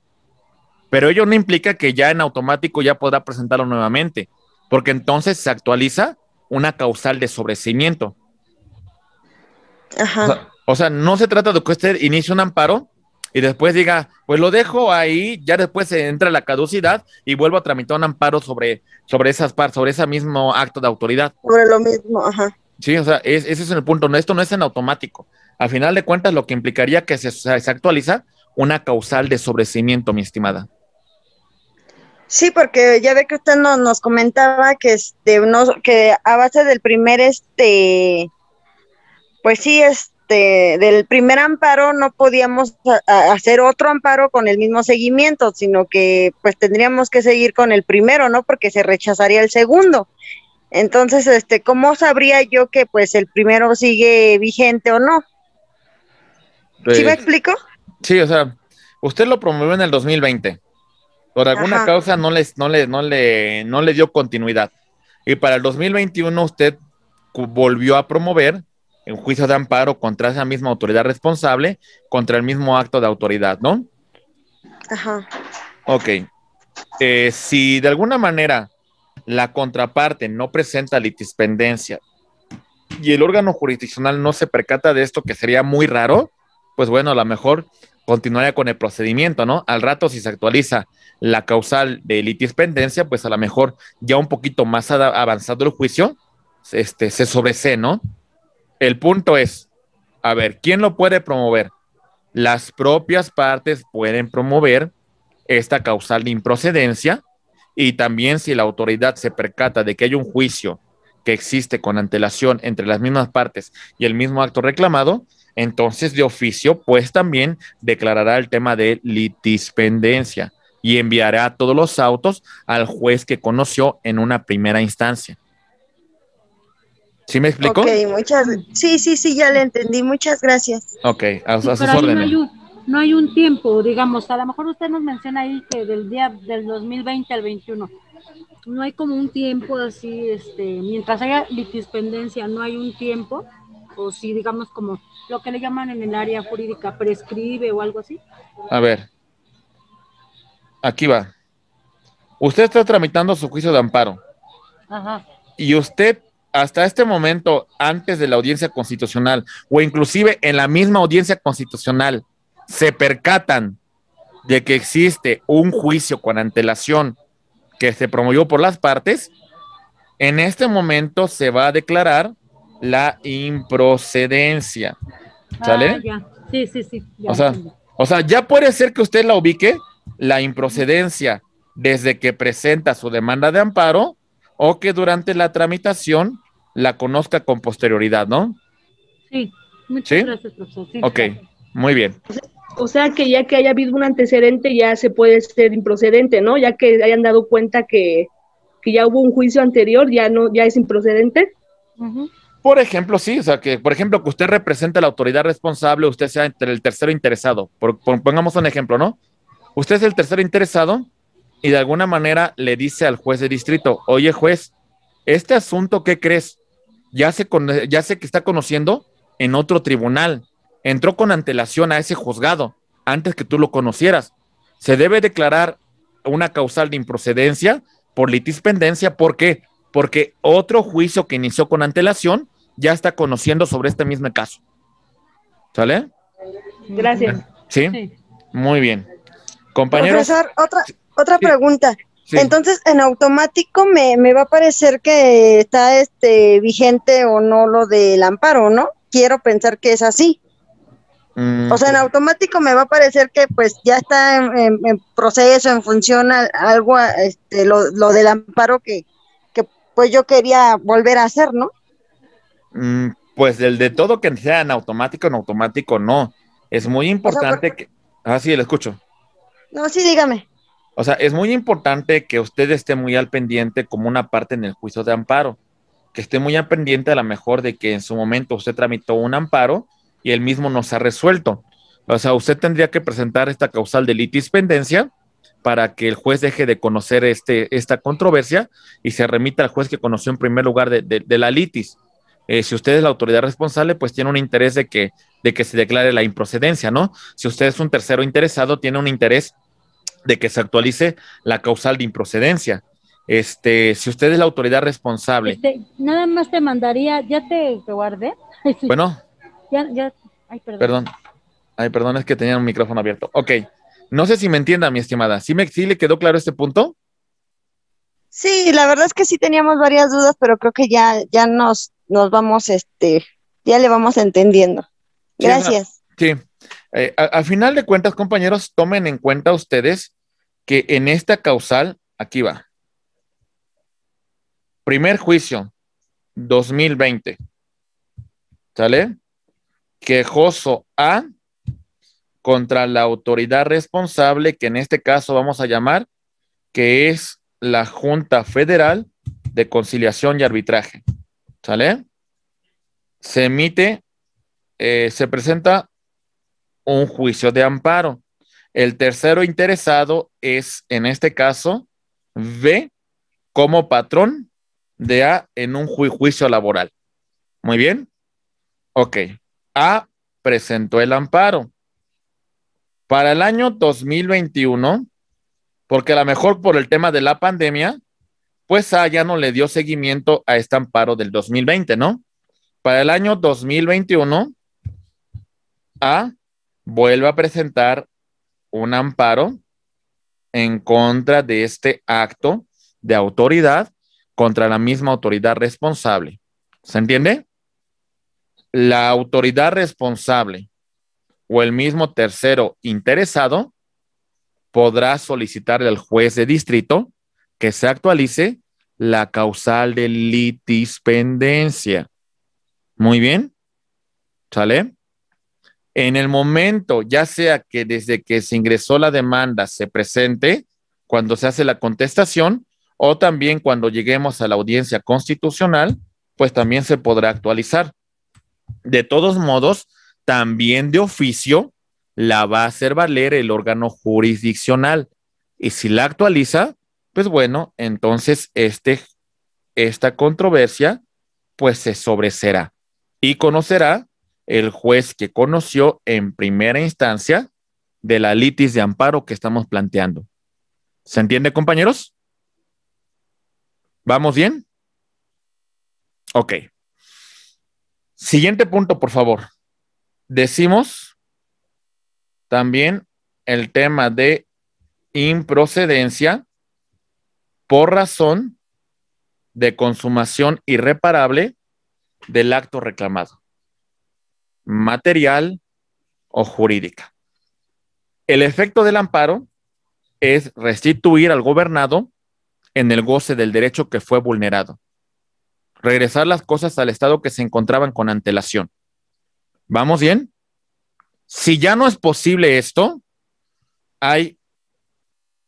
Pero ello no implica que ya en automático ya podrá presentarlo nuevamente, porque entonces se actualiza una causal de sobrecimiento. Ajá. o sea, no se trata de que usted inicie un amparo y después diga, pues lo dejo ahí, ya después se entra la caducidad y vuelvo a tramitar un amparo sobre, sobre esas partes, sobre ese mismo acto de autoridad. Sobre lo mismo, ajá. Sí, o sea, ese es el punto. No, esto no es en automático. Al final de cuentas, lo que implicaría que se, se actualiza una causal de sobrecimiento, mi estimada. Sí, porque ya ve que usted nos comentaba que este, no, que a base del primer este, pues sí, es. Este, del primer amparo no podíamos hacer otro amparo con el mismo seguimiento, sino que pues tendríamos que seguir con el primero, ¿no? Porque se rechazaría el segundo. Entonces, este, ¿cómo sabría yo que pues el primero sigue vigente o no? ¿Sí me pues, explico? Sí, o sea, usted lo promovió en el 2020. Por alguna causa no les, no le, no le, no le dio continuidad. Y para el 2021 usted volvió a promover en juicio de amparo contra esa misma autoridad responsable, contra el mismo acto de autoridad, ¿no? Ajá. Ok. Eh, si de alguna manera la contraparte no presenta litispendencia y el órgano jurisdiccional no se percata de esto, que sería muy raro, pues bueno, a lo mejor continuaría con el procedimiento, ¿no? Al rato, si se actualiza la causal de litispendencia, pues a lo mejor ya un poquito más avanzado el juicio, este, se sobrece ¿no? El punto es, a ver, ¿quién lo puede promover? Las propias partes pueden promover esta causal de improcedencia y también si la autoridad se percata de que hay un juicio que existe con antelación entre las mismas partes y el mismo acto reclamado, entonces de oficio, pues también declarará el tema de litispendencia y enviará todos los autos al juez que conoció en una primera instancia. ¿Sí me explicó? Ok, muchas, sí, sí, sí, ya le entendí, muchas gracias. Ok, a, sus órdenes. No hay, un, tiempo, digamos, a lo mejor usted nos menciona ahí que del día del 2020 al 21, no hay como un tiempo así, este, mientras haya litispendencia, no hay un tiempo, o si digamos como lo que le llaman en el área jurídica, prescribe o algo así. A ver, aquí va. Usted está tramitando su juicio de amparo. Ajá. Y usted hasta este momento, antes de la audiencia constitucional o inclusive en la misma audiencia constitucional, se percatan de que existe un juicio con antelación que se promovió por las partes, en este momento se va a declarar la improcedencia. ¿Sale? Ah, sí, sí, sí. o, sea, o sea, ya puede ser que usted la ubique, la improcedencia, desde que presenta su demanda de amparo o que durante la tramitación la conozca con posterioridad, ¿no? Sí, muchas ¿Sí? gracias, ok, muy bien. O sea, que ya que haya habido un antecedente ya se puede ser improcedente, ¿no? Ya que hayan dado cuenta que, ya hubo un juicio anterior, ya no, ya es improcedente. Por ejemplo, sí, o sea, que por ejemplo que usted represente a la autoridad responsable, usted sea entre el tercero interesado. pongamos un ejemplo, ¿no? Usted es el tercero interesado y de alguna manera le dice al juez de distrito, oye juez, este asunto, ¿qué crees? ya se, ya sé que está conociendo en otro tribunal. Entró con antelación a ese juzgado antes que tú lo conocieras. Se debe declarar una causal de improcedencia por litispendencia. ¿Por qué? Porque otro juicio que inició con antelación ya está conociendo sobre este mismo caso. ¿Sale? Gracias. ¿Sí? Muy bien. Compañero. otra, otra pregunta. Entonces, en automático me, va a parecer que está este vigente o no lo del amparo, ¿no? Quiero pensar que es así. Mm, o sea, en automático me va a parecer que pues ya está en, proceso, en función a, algo, este, lo, del amparo que, pues yo quería volver a hacer, ¿no? Mm, pues el de todo que sea en automático, en automático no. Es muy importante que... Ah, sí, lo escucho. No, sí, dígame. O sea, es muy importante que usted esté muy al pendiente como una parte en el juicio de amparo, que esté muy al pendiente a lo mejor de que en su momento usted tramitó un amparo y el mismo no ha resuelto. O sea, usted tendría que presentar esta causal de litis pendencia para que el juez deje de conocer este, esta controversia y se remita al juez que conoció en primer lugar de, la litis. Eh, si usted es la autoridad responsable, pues tiene un interés de que, de que se declare la improcedencia, ¿no? Si usted es un tercero interesado, tiene un interés de que se actualice la causal de improcedencia. Este, si usted es la autoridad responsable. Este, nada más te mandaría, ya te, guardé. Bueno. Ya, ya, ay, perdón. Perdón. Ay, perdón, es que tenía un micrófono abierto. Ok. No sé si me entienda, mi estimada. ¿Sí, me, le quedó claro este punto? Sí, la verdad es que sí teníamos varias dudas, pero creo que ya, ya nos, nos vamos, este, ya le vamos entendiendo. Gracias. Sí. Eh, al final de cuentas, compañeros, tomen en cuenta ustedes que en esta causal, aquí va. Primer juicio, 2020. ¿Sale? Quejoso A contra la autoridad responsable, que en este caso vamos a llamar, que es la Junta Federal de Conciliación y Arbitraje. ¿Sale? Se emite, eh, se presenta un juicio de amparo el tercero interesado es, en este caso, B como patrón de A en un juicio laboral. Muy bien. Ok. A presentó el amparo. Para el año 2021, porque a lo mejor por el tema de la pandemia, pues A ya no le dio seguimiento a este amparo del 2020, ¿no? Para el año 2021, A vuelve a presentar un amparo en contra de este acto de autoridad contra la misma autoridad responsable. ¿Se entiende? La autoridad responsable o el mismo tercero interesado podrá solicitarle al juez de distrito que se actualice la causal de litispendencia. Muy bien. ¿Sale? En el momento, ya sea que desde que se ingresó la demanda se presente, cuando se hace la contestación, o también cuando lleguemos a la audiencia constitucional, pues también se podrá actualizar. De todos modos, también de oficio la va a hacer valer el órgano jurisdiccional. Y si la actualiza, pues bueno, entonces este, esta controversia pues se sobrecerá y conocerá el juez que conoció en primera instancia de la litis de amparo que estamos planteando. ¿Se entiende, compañeros? ¿Vamos bien? Ok. Siguiente punto, por favor. Decimos también el tema de improcedencia por razón de consumación irreparable del acto reclamado material o jurídica. El efecto del amparo es restituir al gobernado en el goce del derecho que fue vulnerado, regresar las cosas al estado que se encontraban con antelación. ¿Vamos bien? Si ya no es posible esto, hay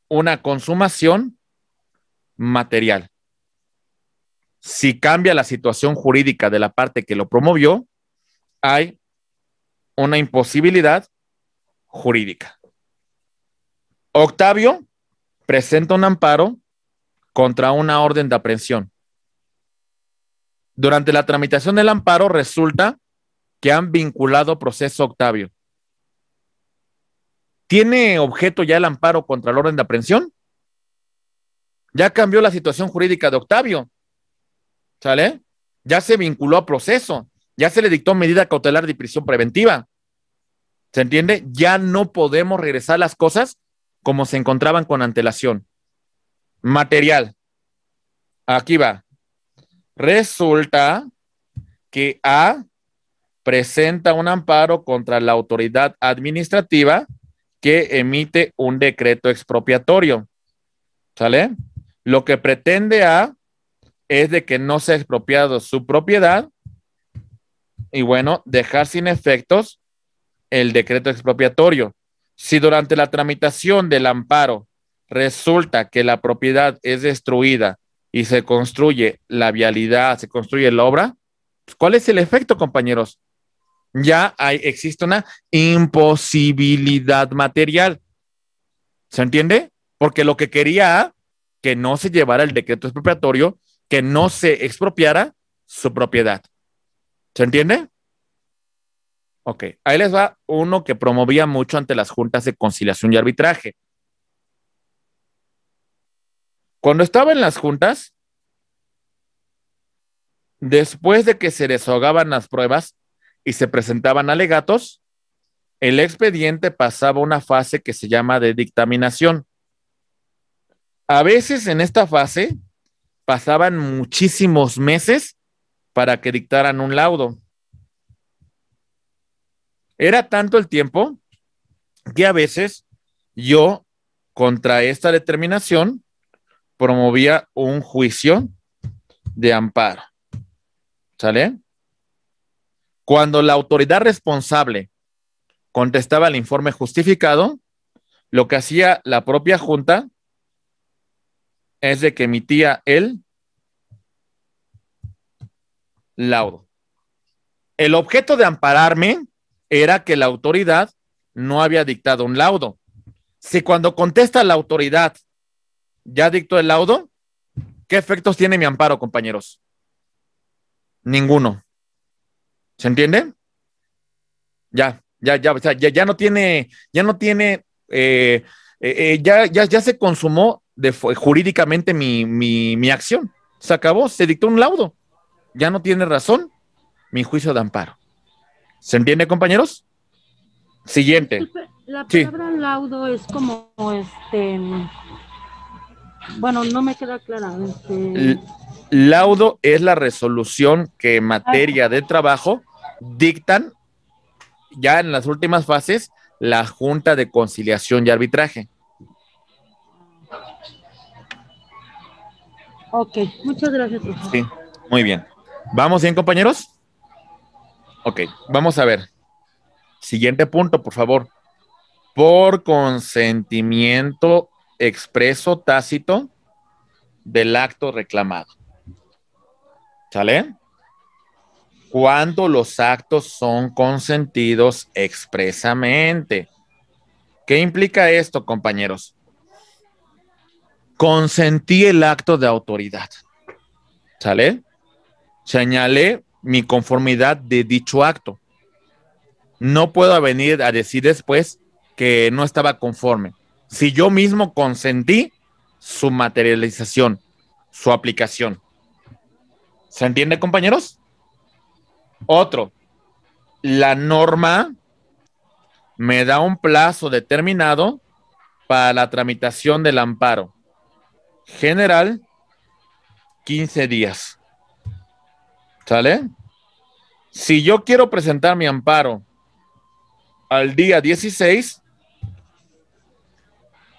una consumación material. Si cambia la situación jurídica de la parte que lo promovió, hay una imposibilidad jurídica. Octavio presenta un amparo contra una orden de aprehensión. Durante la tramitación del amparo resulta que han vinculado proceso a Octavio. ¿Tiene objeto ya el amparo contra la orden de aprehensión? Ya cambió la situación jurídica de Octavio. ¿Sale? Ya se vinculó a proceso. Ya se le dictó medida cautelar de prisión preventiva. ¿Se entiende? Ya no podemos regresar las cosas como se encontraban con antelación. Material. Aquí va. Resulta que A presenta un amparo contra la autoridad administrativa que emite un decreto expropiatorio. ¿Sale? Lo que pretende A es de que no sea expropiado su propiedad y bueno, dejar sin efectos el decreto expropiatorio. Si durante la tramitación del amparo resulta que la propiedad es destruida y se construye la vialidad, se construye la obra, pues, ¿cuál es el efecto, compañeros? Ya hay, existe una imposibilidad material. ¿Se entiende? Porque lo que quería que no se llevara el decreto expropiatorio, que no se expropiara su propiedad. ¿Se entiende? Ok, ahí les va uno que promovía mucho ante las juntas de conciliación y arbitraje. Cuando estaba en las juntas, después de que se desahogaban las pruebas y se presentaban alegatos, el expediente pasaba una fase que se llama de dictaminación. A veces en esta fase pasaban muchísimos meses para que dictaran un laudo. Era tanto el tiempo que a veces yo, contra esta determinación, promovía un juicio de amparo. ¿Sale? Cuando la autoridad responsable contestaba el informe justificado, lo que hacía la propia junta es de que emitía el laudo. El objeto de ampararme era que la autoridad no había dictado un laudo. Si cuando contesta la autoridad ya dictó el laudo, ¿qué efectos tiene mi amparo, compañeros? Ninguno. ¿Se entiende? Ya, ya, ya, o sea, ya, no tiene, ya no tiene, eh, eh, eh, ya, ya, se consumó jurídicamente mi acción. Se acabó, se dictó un laudo ya no tiene razón mi juicio de amparo. ¿Se entiende, compañeros? Siguiente. Pues, eh, la palabra laudo es como este. Bueno, no me queda clara. Este. Laudo es la resolución que en materia ah. de trabajo dictan ya en las últimas fases la Junta de Conciliación y Arbitraje. Ok, muchas gracias. Sí, muy bien. ¿Vamos bien, compañeros? Ok, vamos a ver. Siguiente punto, por favor. Por consentimiento expreso tácito del acto reclamado. ¿Sale? Cuando los actos son consentidos expresamente. ¿Qué implica esto, compañeros? Consentí el acto de autoridad. ¿Sale? señalé mi conformidad de dicho acto. No puedo venir a decir después que no estaba conforme, si yo mismo consentí su materialización, su aplicación. ¿Se entiende, compañeros? Otro, la norma me da un plazo determinado para la tramitación del amparo. General, 15 días. ¿Sale? Si yo quiero presentar mi amparo al día 16,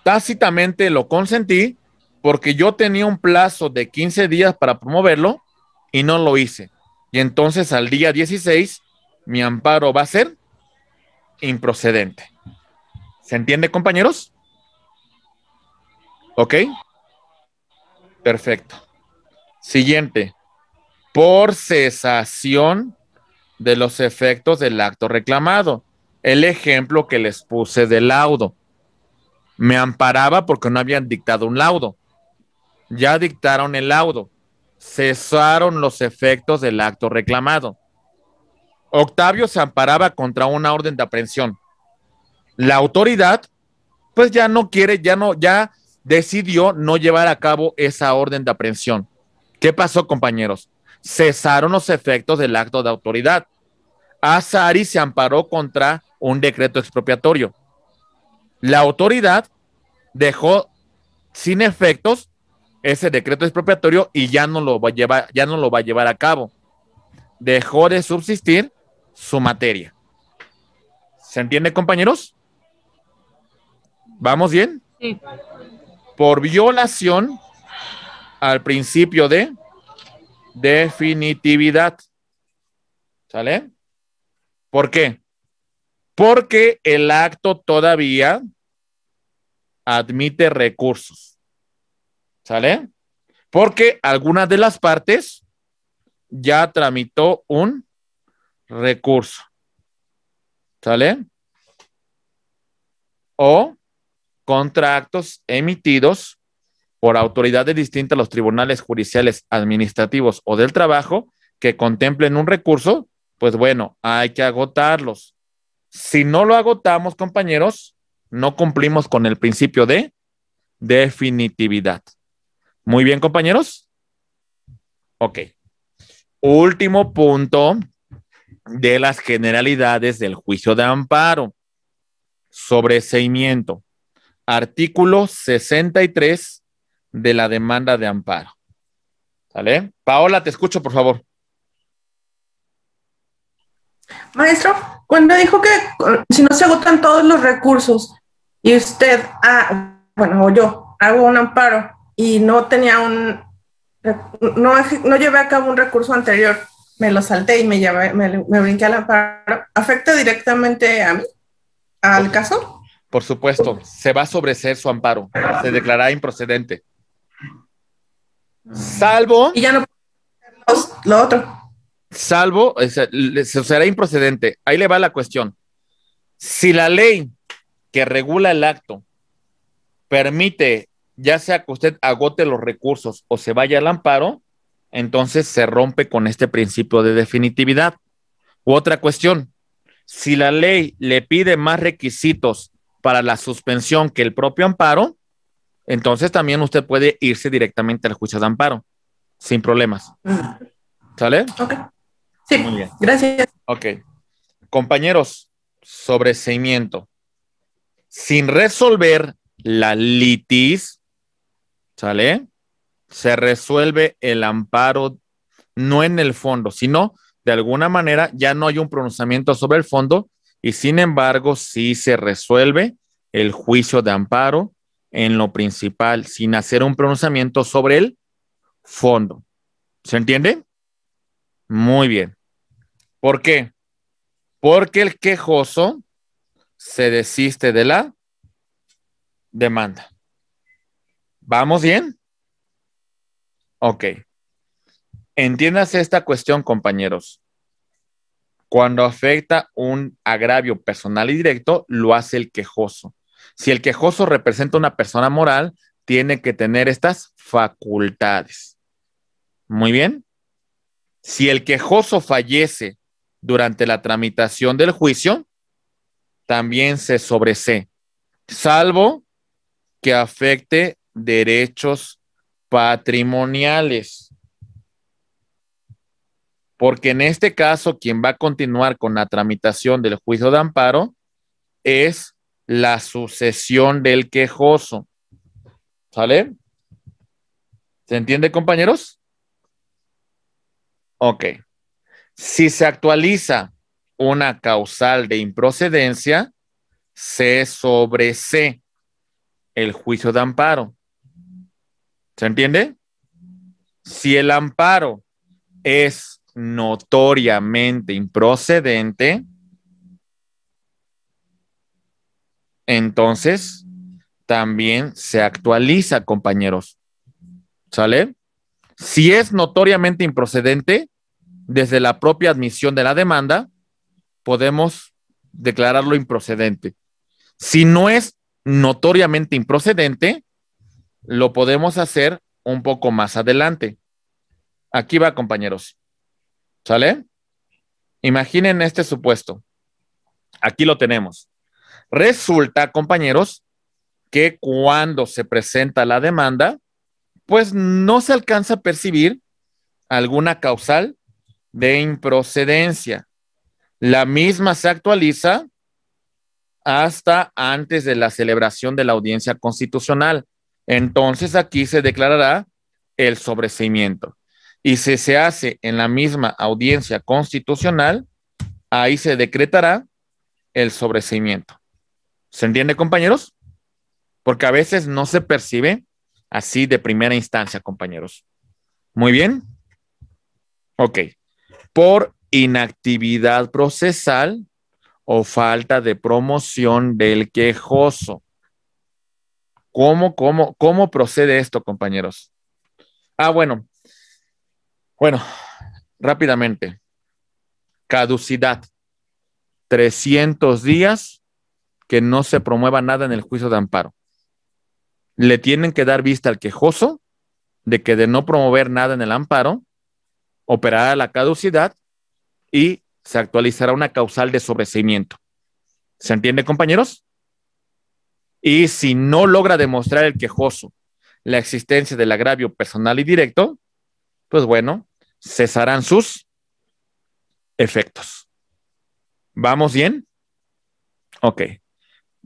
tácitamente lo consentí porque yo tenía un plazo de 15 días para promoverlo y no lo hice. Y entonces al día 16 mi amparo va a ser improcedente. ¿Se entiende, compañeros? ¿Ok? Perfecto. Siguiente por cesación de los efectos del acto reclamado. El ejemplo que les puse del laudo. Me amparaba porque no habían dictado un laudo. Ya dictaron el laudo. Cesaron los efectos del acto reclamado. Octavio se amparaba contra una orden de aprehensión. La autoridad, pues ya no quiere, ya no, ya decidió no llevar a cabo esa orden de aprehensión. ¿Qué pasó, compañeros? cesaron los efectos del acto de autoridad. Azari se amparó contra un decreto expropiatorio. La autoridad dejó sin efectos ese decreto expropiatorio y ya no lo va a llevar, ya no lo va a llevar a cabo. Dejó de subsistir su materia. ¿Se entiende, compañeros? ¿Vamos bien? Sí. Por violación al principio de definitividad. ¿Sale? ¿Por qué? Porque el acto todavía admite recursos. ¿Sale? Porque alguna de las partes ya tramitó un recurso. ¿Sale? O contratos emitidos por autoridades distintas los tribunales judiciales administrativos o del trabajo que contemplen un recurso, pues bueno, hay que agotarlos. Si no lo agotamos, compañeros, no cumplimos con el principio de definitividad. Muy bien, compañeros. Ok. Último punto de las generalidades del juicio de amparo. Sobreseimiento. Artículo 63 de la demanda de amparo. ¿Sale? Paola, te escucho, por favor. Maestro, cuando dijo que eh, si no se agotan todos los recursos y usted, ah, bueno, yo hago un amparo y no tenía un, no, llevé a cabo un recurso anterior, me lo salté y me, llevé, me, brinqué al amparo, ¿afecta directamente a mí, al caso? Por supuesto, se va a sobrecer su amparo, se declara improcedente. Salvo. Y ya no los, lo otro. Salvo, eso será improcedente. Ahí le va la cuestión. Si la ley que regula el acto permite, ya sea que usted agote los recursos o se vaya al amparo, entonces se rompe con este principio de definitividad. U otra cuestión, si la ley le pide más requisitos para la suspensión que el propio amparo, entonces también usted puede irse directamente al juicio de amparo, sin problemas. Mm. ¿Sale? Ok. Sí, Muy bien. gracias. Ok. Compañeros, sobreseimiento. Sin resolver la litis, ¿sale? Se resuelve el amparo, no en el fondo, sino de alguna manera ya no hay un pronunciamiento sobre el fondo y sin embargo sí se resuelve el juicio de amparo en lo principal sin hacer un pronunciamiento sobre el fondo. ¿Se entiende? Muy bien. ¿Por qué? Porque el quejoso se desiste de la demanda. ¿Vamos bien? Ok. Entiéndase esta cuestión, compañeros. Cuando afecta un agravio personal y directo, lo hace el quejoso. Si el quejoso representa una persona moral, tiene que tener estas facultades. Muy bien. Si el quejoso fallece durante la tramitación del juicio, también se sobresee, salvo que afecte derechos patrimoniales. Porque en este caso, quien va a continuar con la tramitación del juicio de amparo es la sucesión del quejoso. ¿Sale? ¿Se entiende, compañeros? Ok. Si se actualiza una causal de improcedencia, se sobrese el juicio de amparo. ¿Se entiende? Si el amparo es notoriamente improcedente, entonces también se actualiza, compañeros. ¿Sale? Si es notoriamente improcedente, desde la propia admisión de la demanda, podemos declararlo improcedente. Si no es notoriamente improcedente, lo podemos hacer un poco más adelante. Aquí va, compañeros. ¿Sale? Imaginen este supuesto. Aquí lo tenemos. Resulta, compañeros, que cuando se presenta la demanda, pues no se alcanza a percibir alguna causal de improcedencia. La misma se actualiza hasta antes de la celebración de la audiencia constitucional. Entonces aquí se declarará el sobreseimiento. Y si se hace en la misma audiencia constitucional, ahí se decretará el sobreseimiento. ¿Se entiende, compañeros? Porque a veces no se percibe así de primera instancia, compañeros. Muy bien. Ok. Por inactividad procesal o falta de promoción del quejoso. ¿Cómo, cómo, cómo procede esto, compañeros? Ah, bueno. Bueno, rápidamente. Caducidad. 300 días que no se promueva nada en el juicio de amparo. Le tienen que dar vista al quejoso de que de no promover nada en el amparo, operará la caducidad y se actualizará una causal de sobreseimiento. ¿Se entiende, compañeros? Y si no logra demostrar el quejoso la existencia del agravio personal y directo, pues bueno, cesarán sus efectos. ¿Vamos bien? Ok.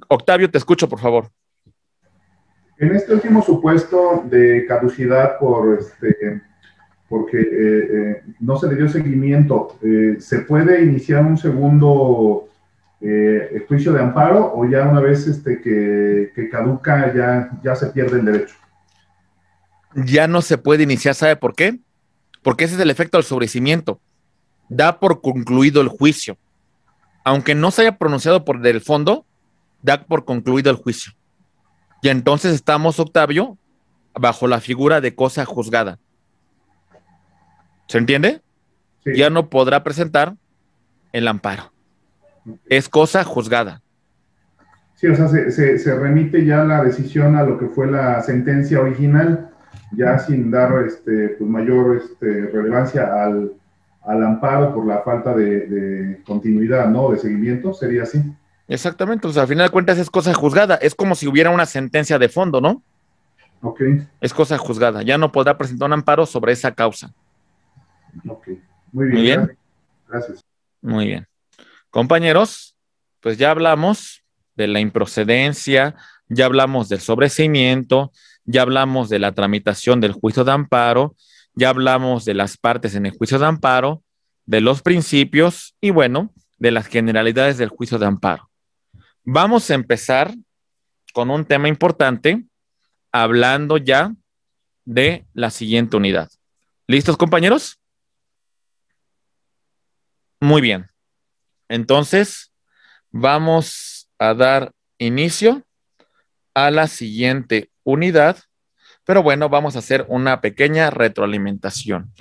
Octavio, te escucho, por favor. En este último supuesto de caducidad por este, porque eh, eh, no se le dio seguimiento, eh, ¿se puede iniciar un segundo juicio de amparo o ya una vez este, que, caduca ya, ya se pierde el derecho? Ya no se puede iniciar, ¿sabe por qué? Porque ese es el efecto del sobrecimiento. Da por concluido el juicio. Aunque no se haya pronunciado por del fondo, da por concluido el juicio. Y entonces estamos, Octavio, bajo la figura de cosa juzgada. ¿Se entiende? Ya no podrá presentar el amparo. Es cosa juzgada. Sí, o sea, se, se, remite ya la decisión a lo que fue la sentencia original, ya sin dar este, pues, mayor este, relevancia al, amparo por la falta de, de continuidad, ¿no? De seguimiento, sería así. Exactamente, sea, al final de cuentas es cosa juzgada, es como si hubiera una sentencia de fondo, ¿no? Ok. Es cosa juzgada, ya no podrá presentar un amparo sobre esa causa. Ok, muy bien. Muy bien. Gracias. Muy bien. Compañeros, pues ya hablamos de la improcedencia, ya hablamos del sobreseimiento, ya hablamos de la tramitación del juicio de amparo, ya hablamos de las partes en el juicio de amparo, de los principios y bueno, de las generalidades del juicio de amparo. Vamos a empezar con un tema importante, hablando ya de la siguiente unidad. ¿Listos, compañeros? Muy bien. Entonces, vamos a dar inicio a la siguiente unidad, pero bueno, vamos a hacer una pequeña retroalimentación.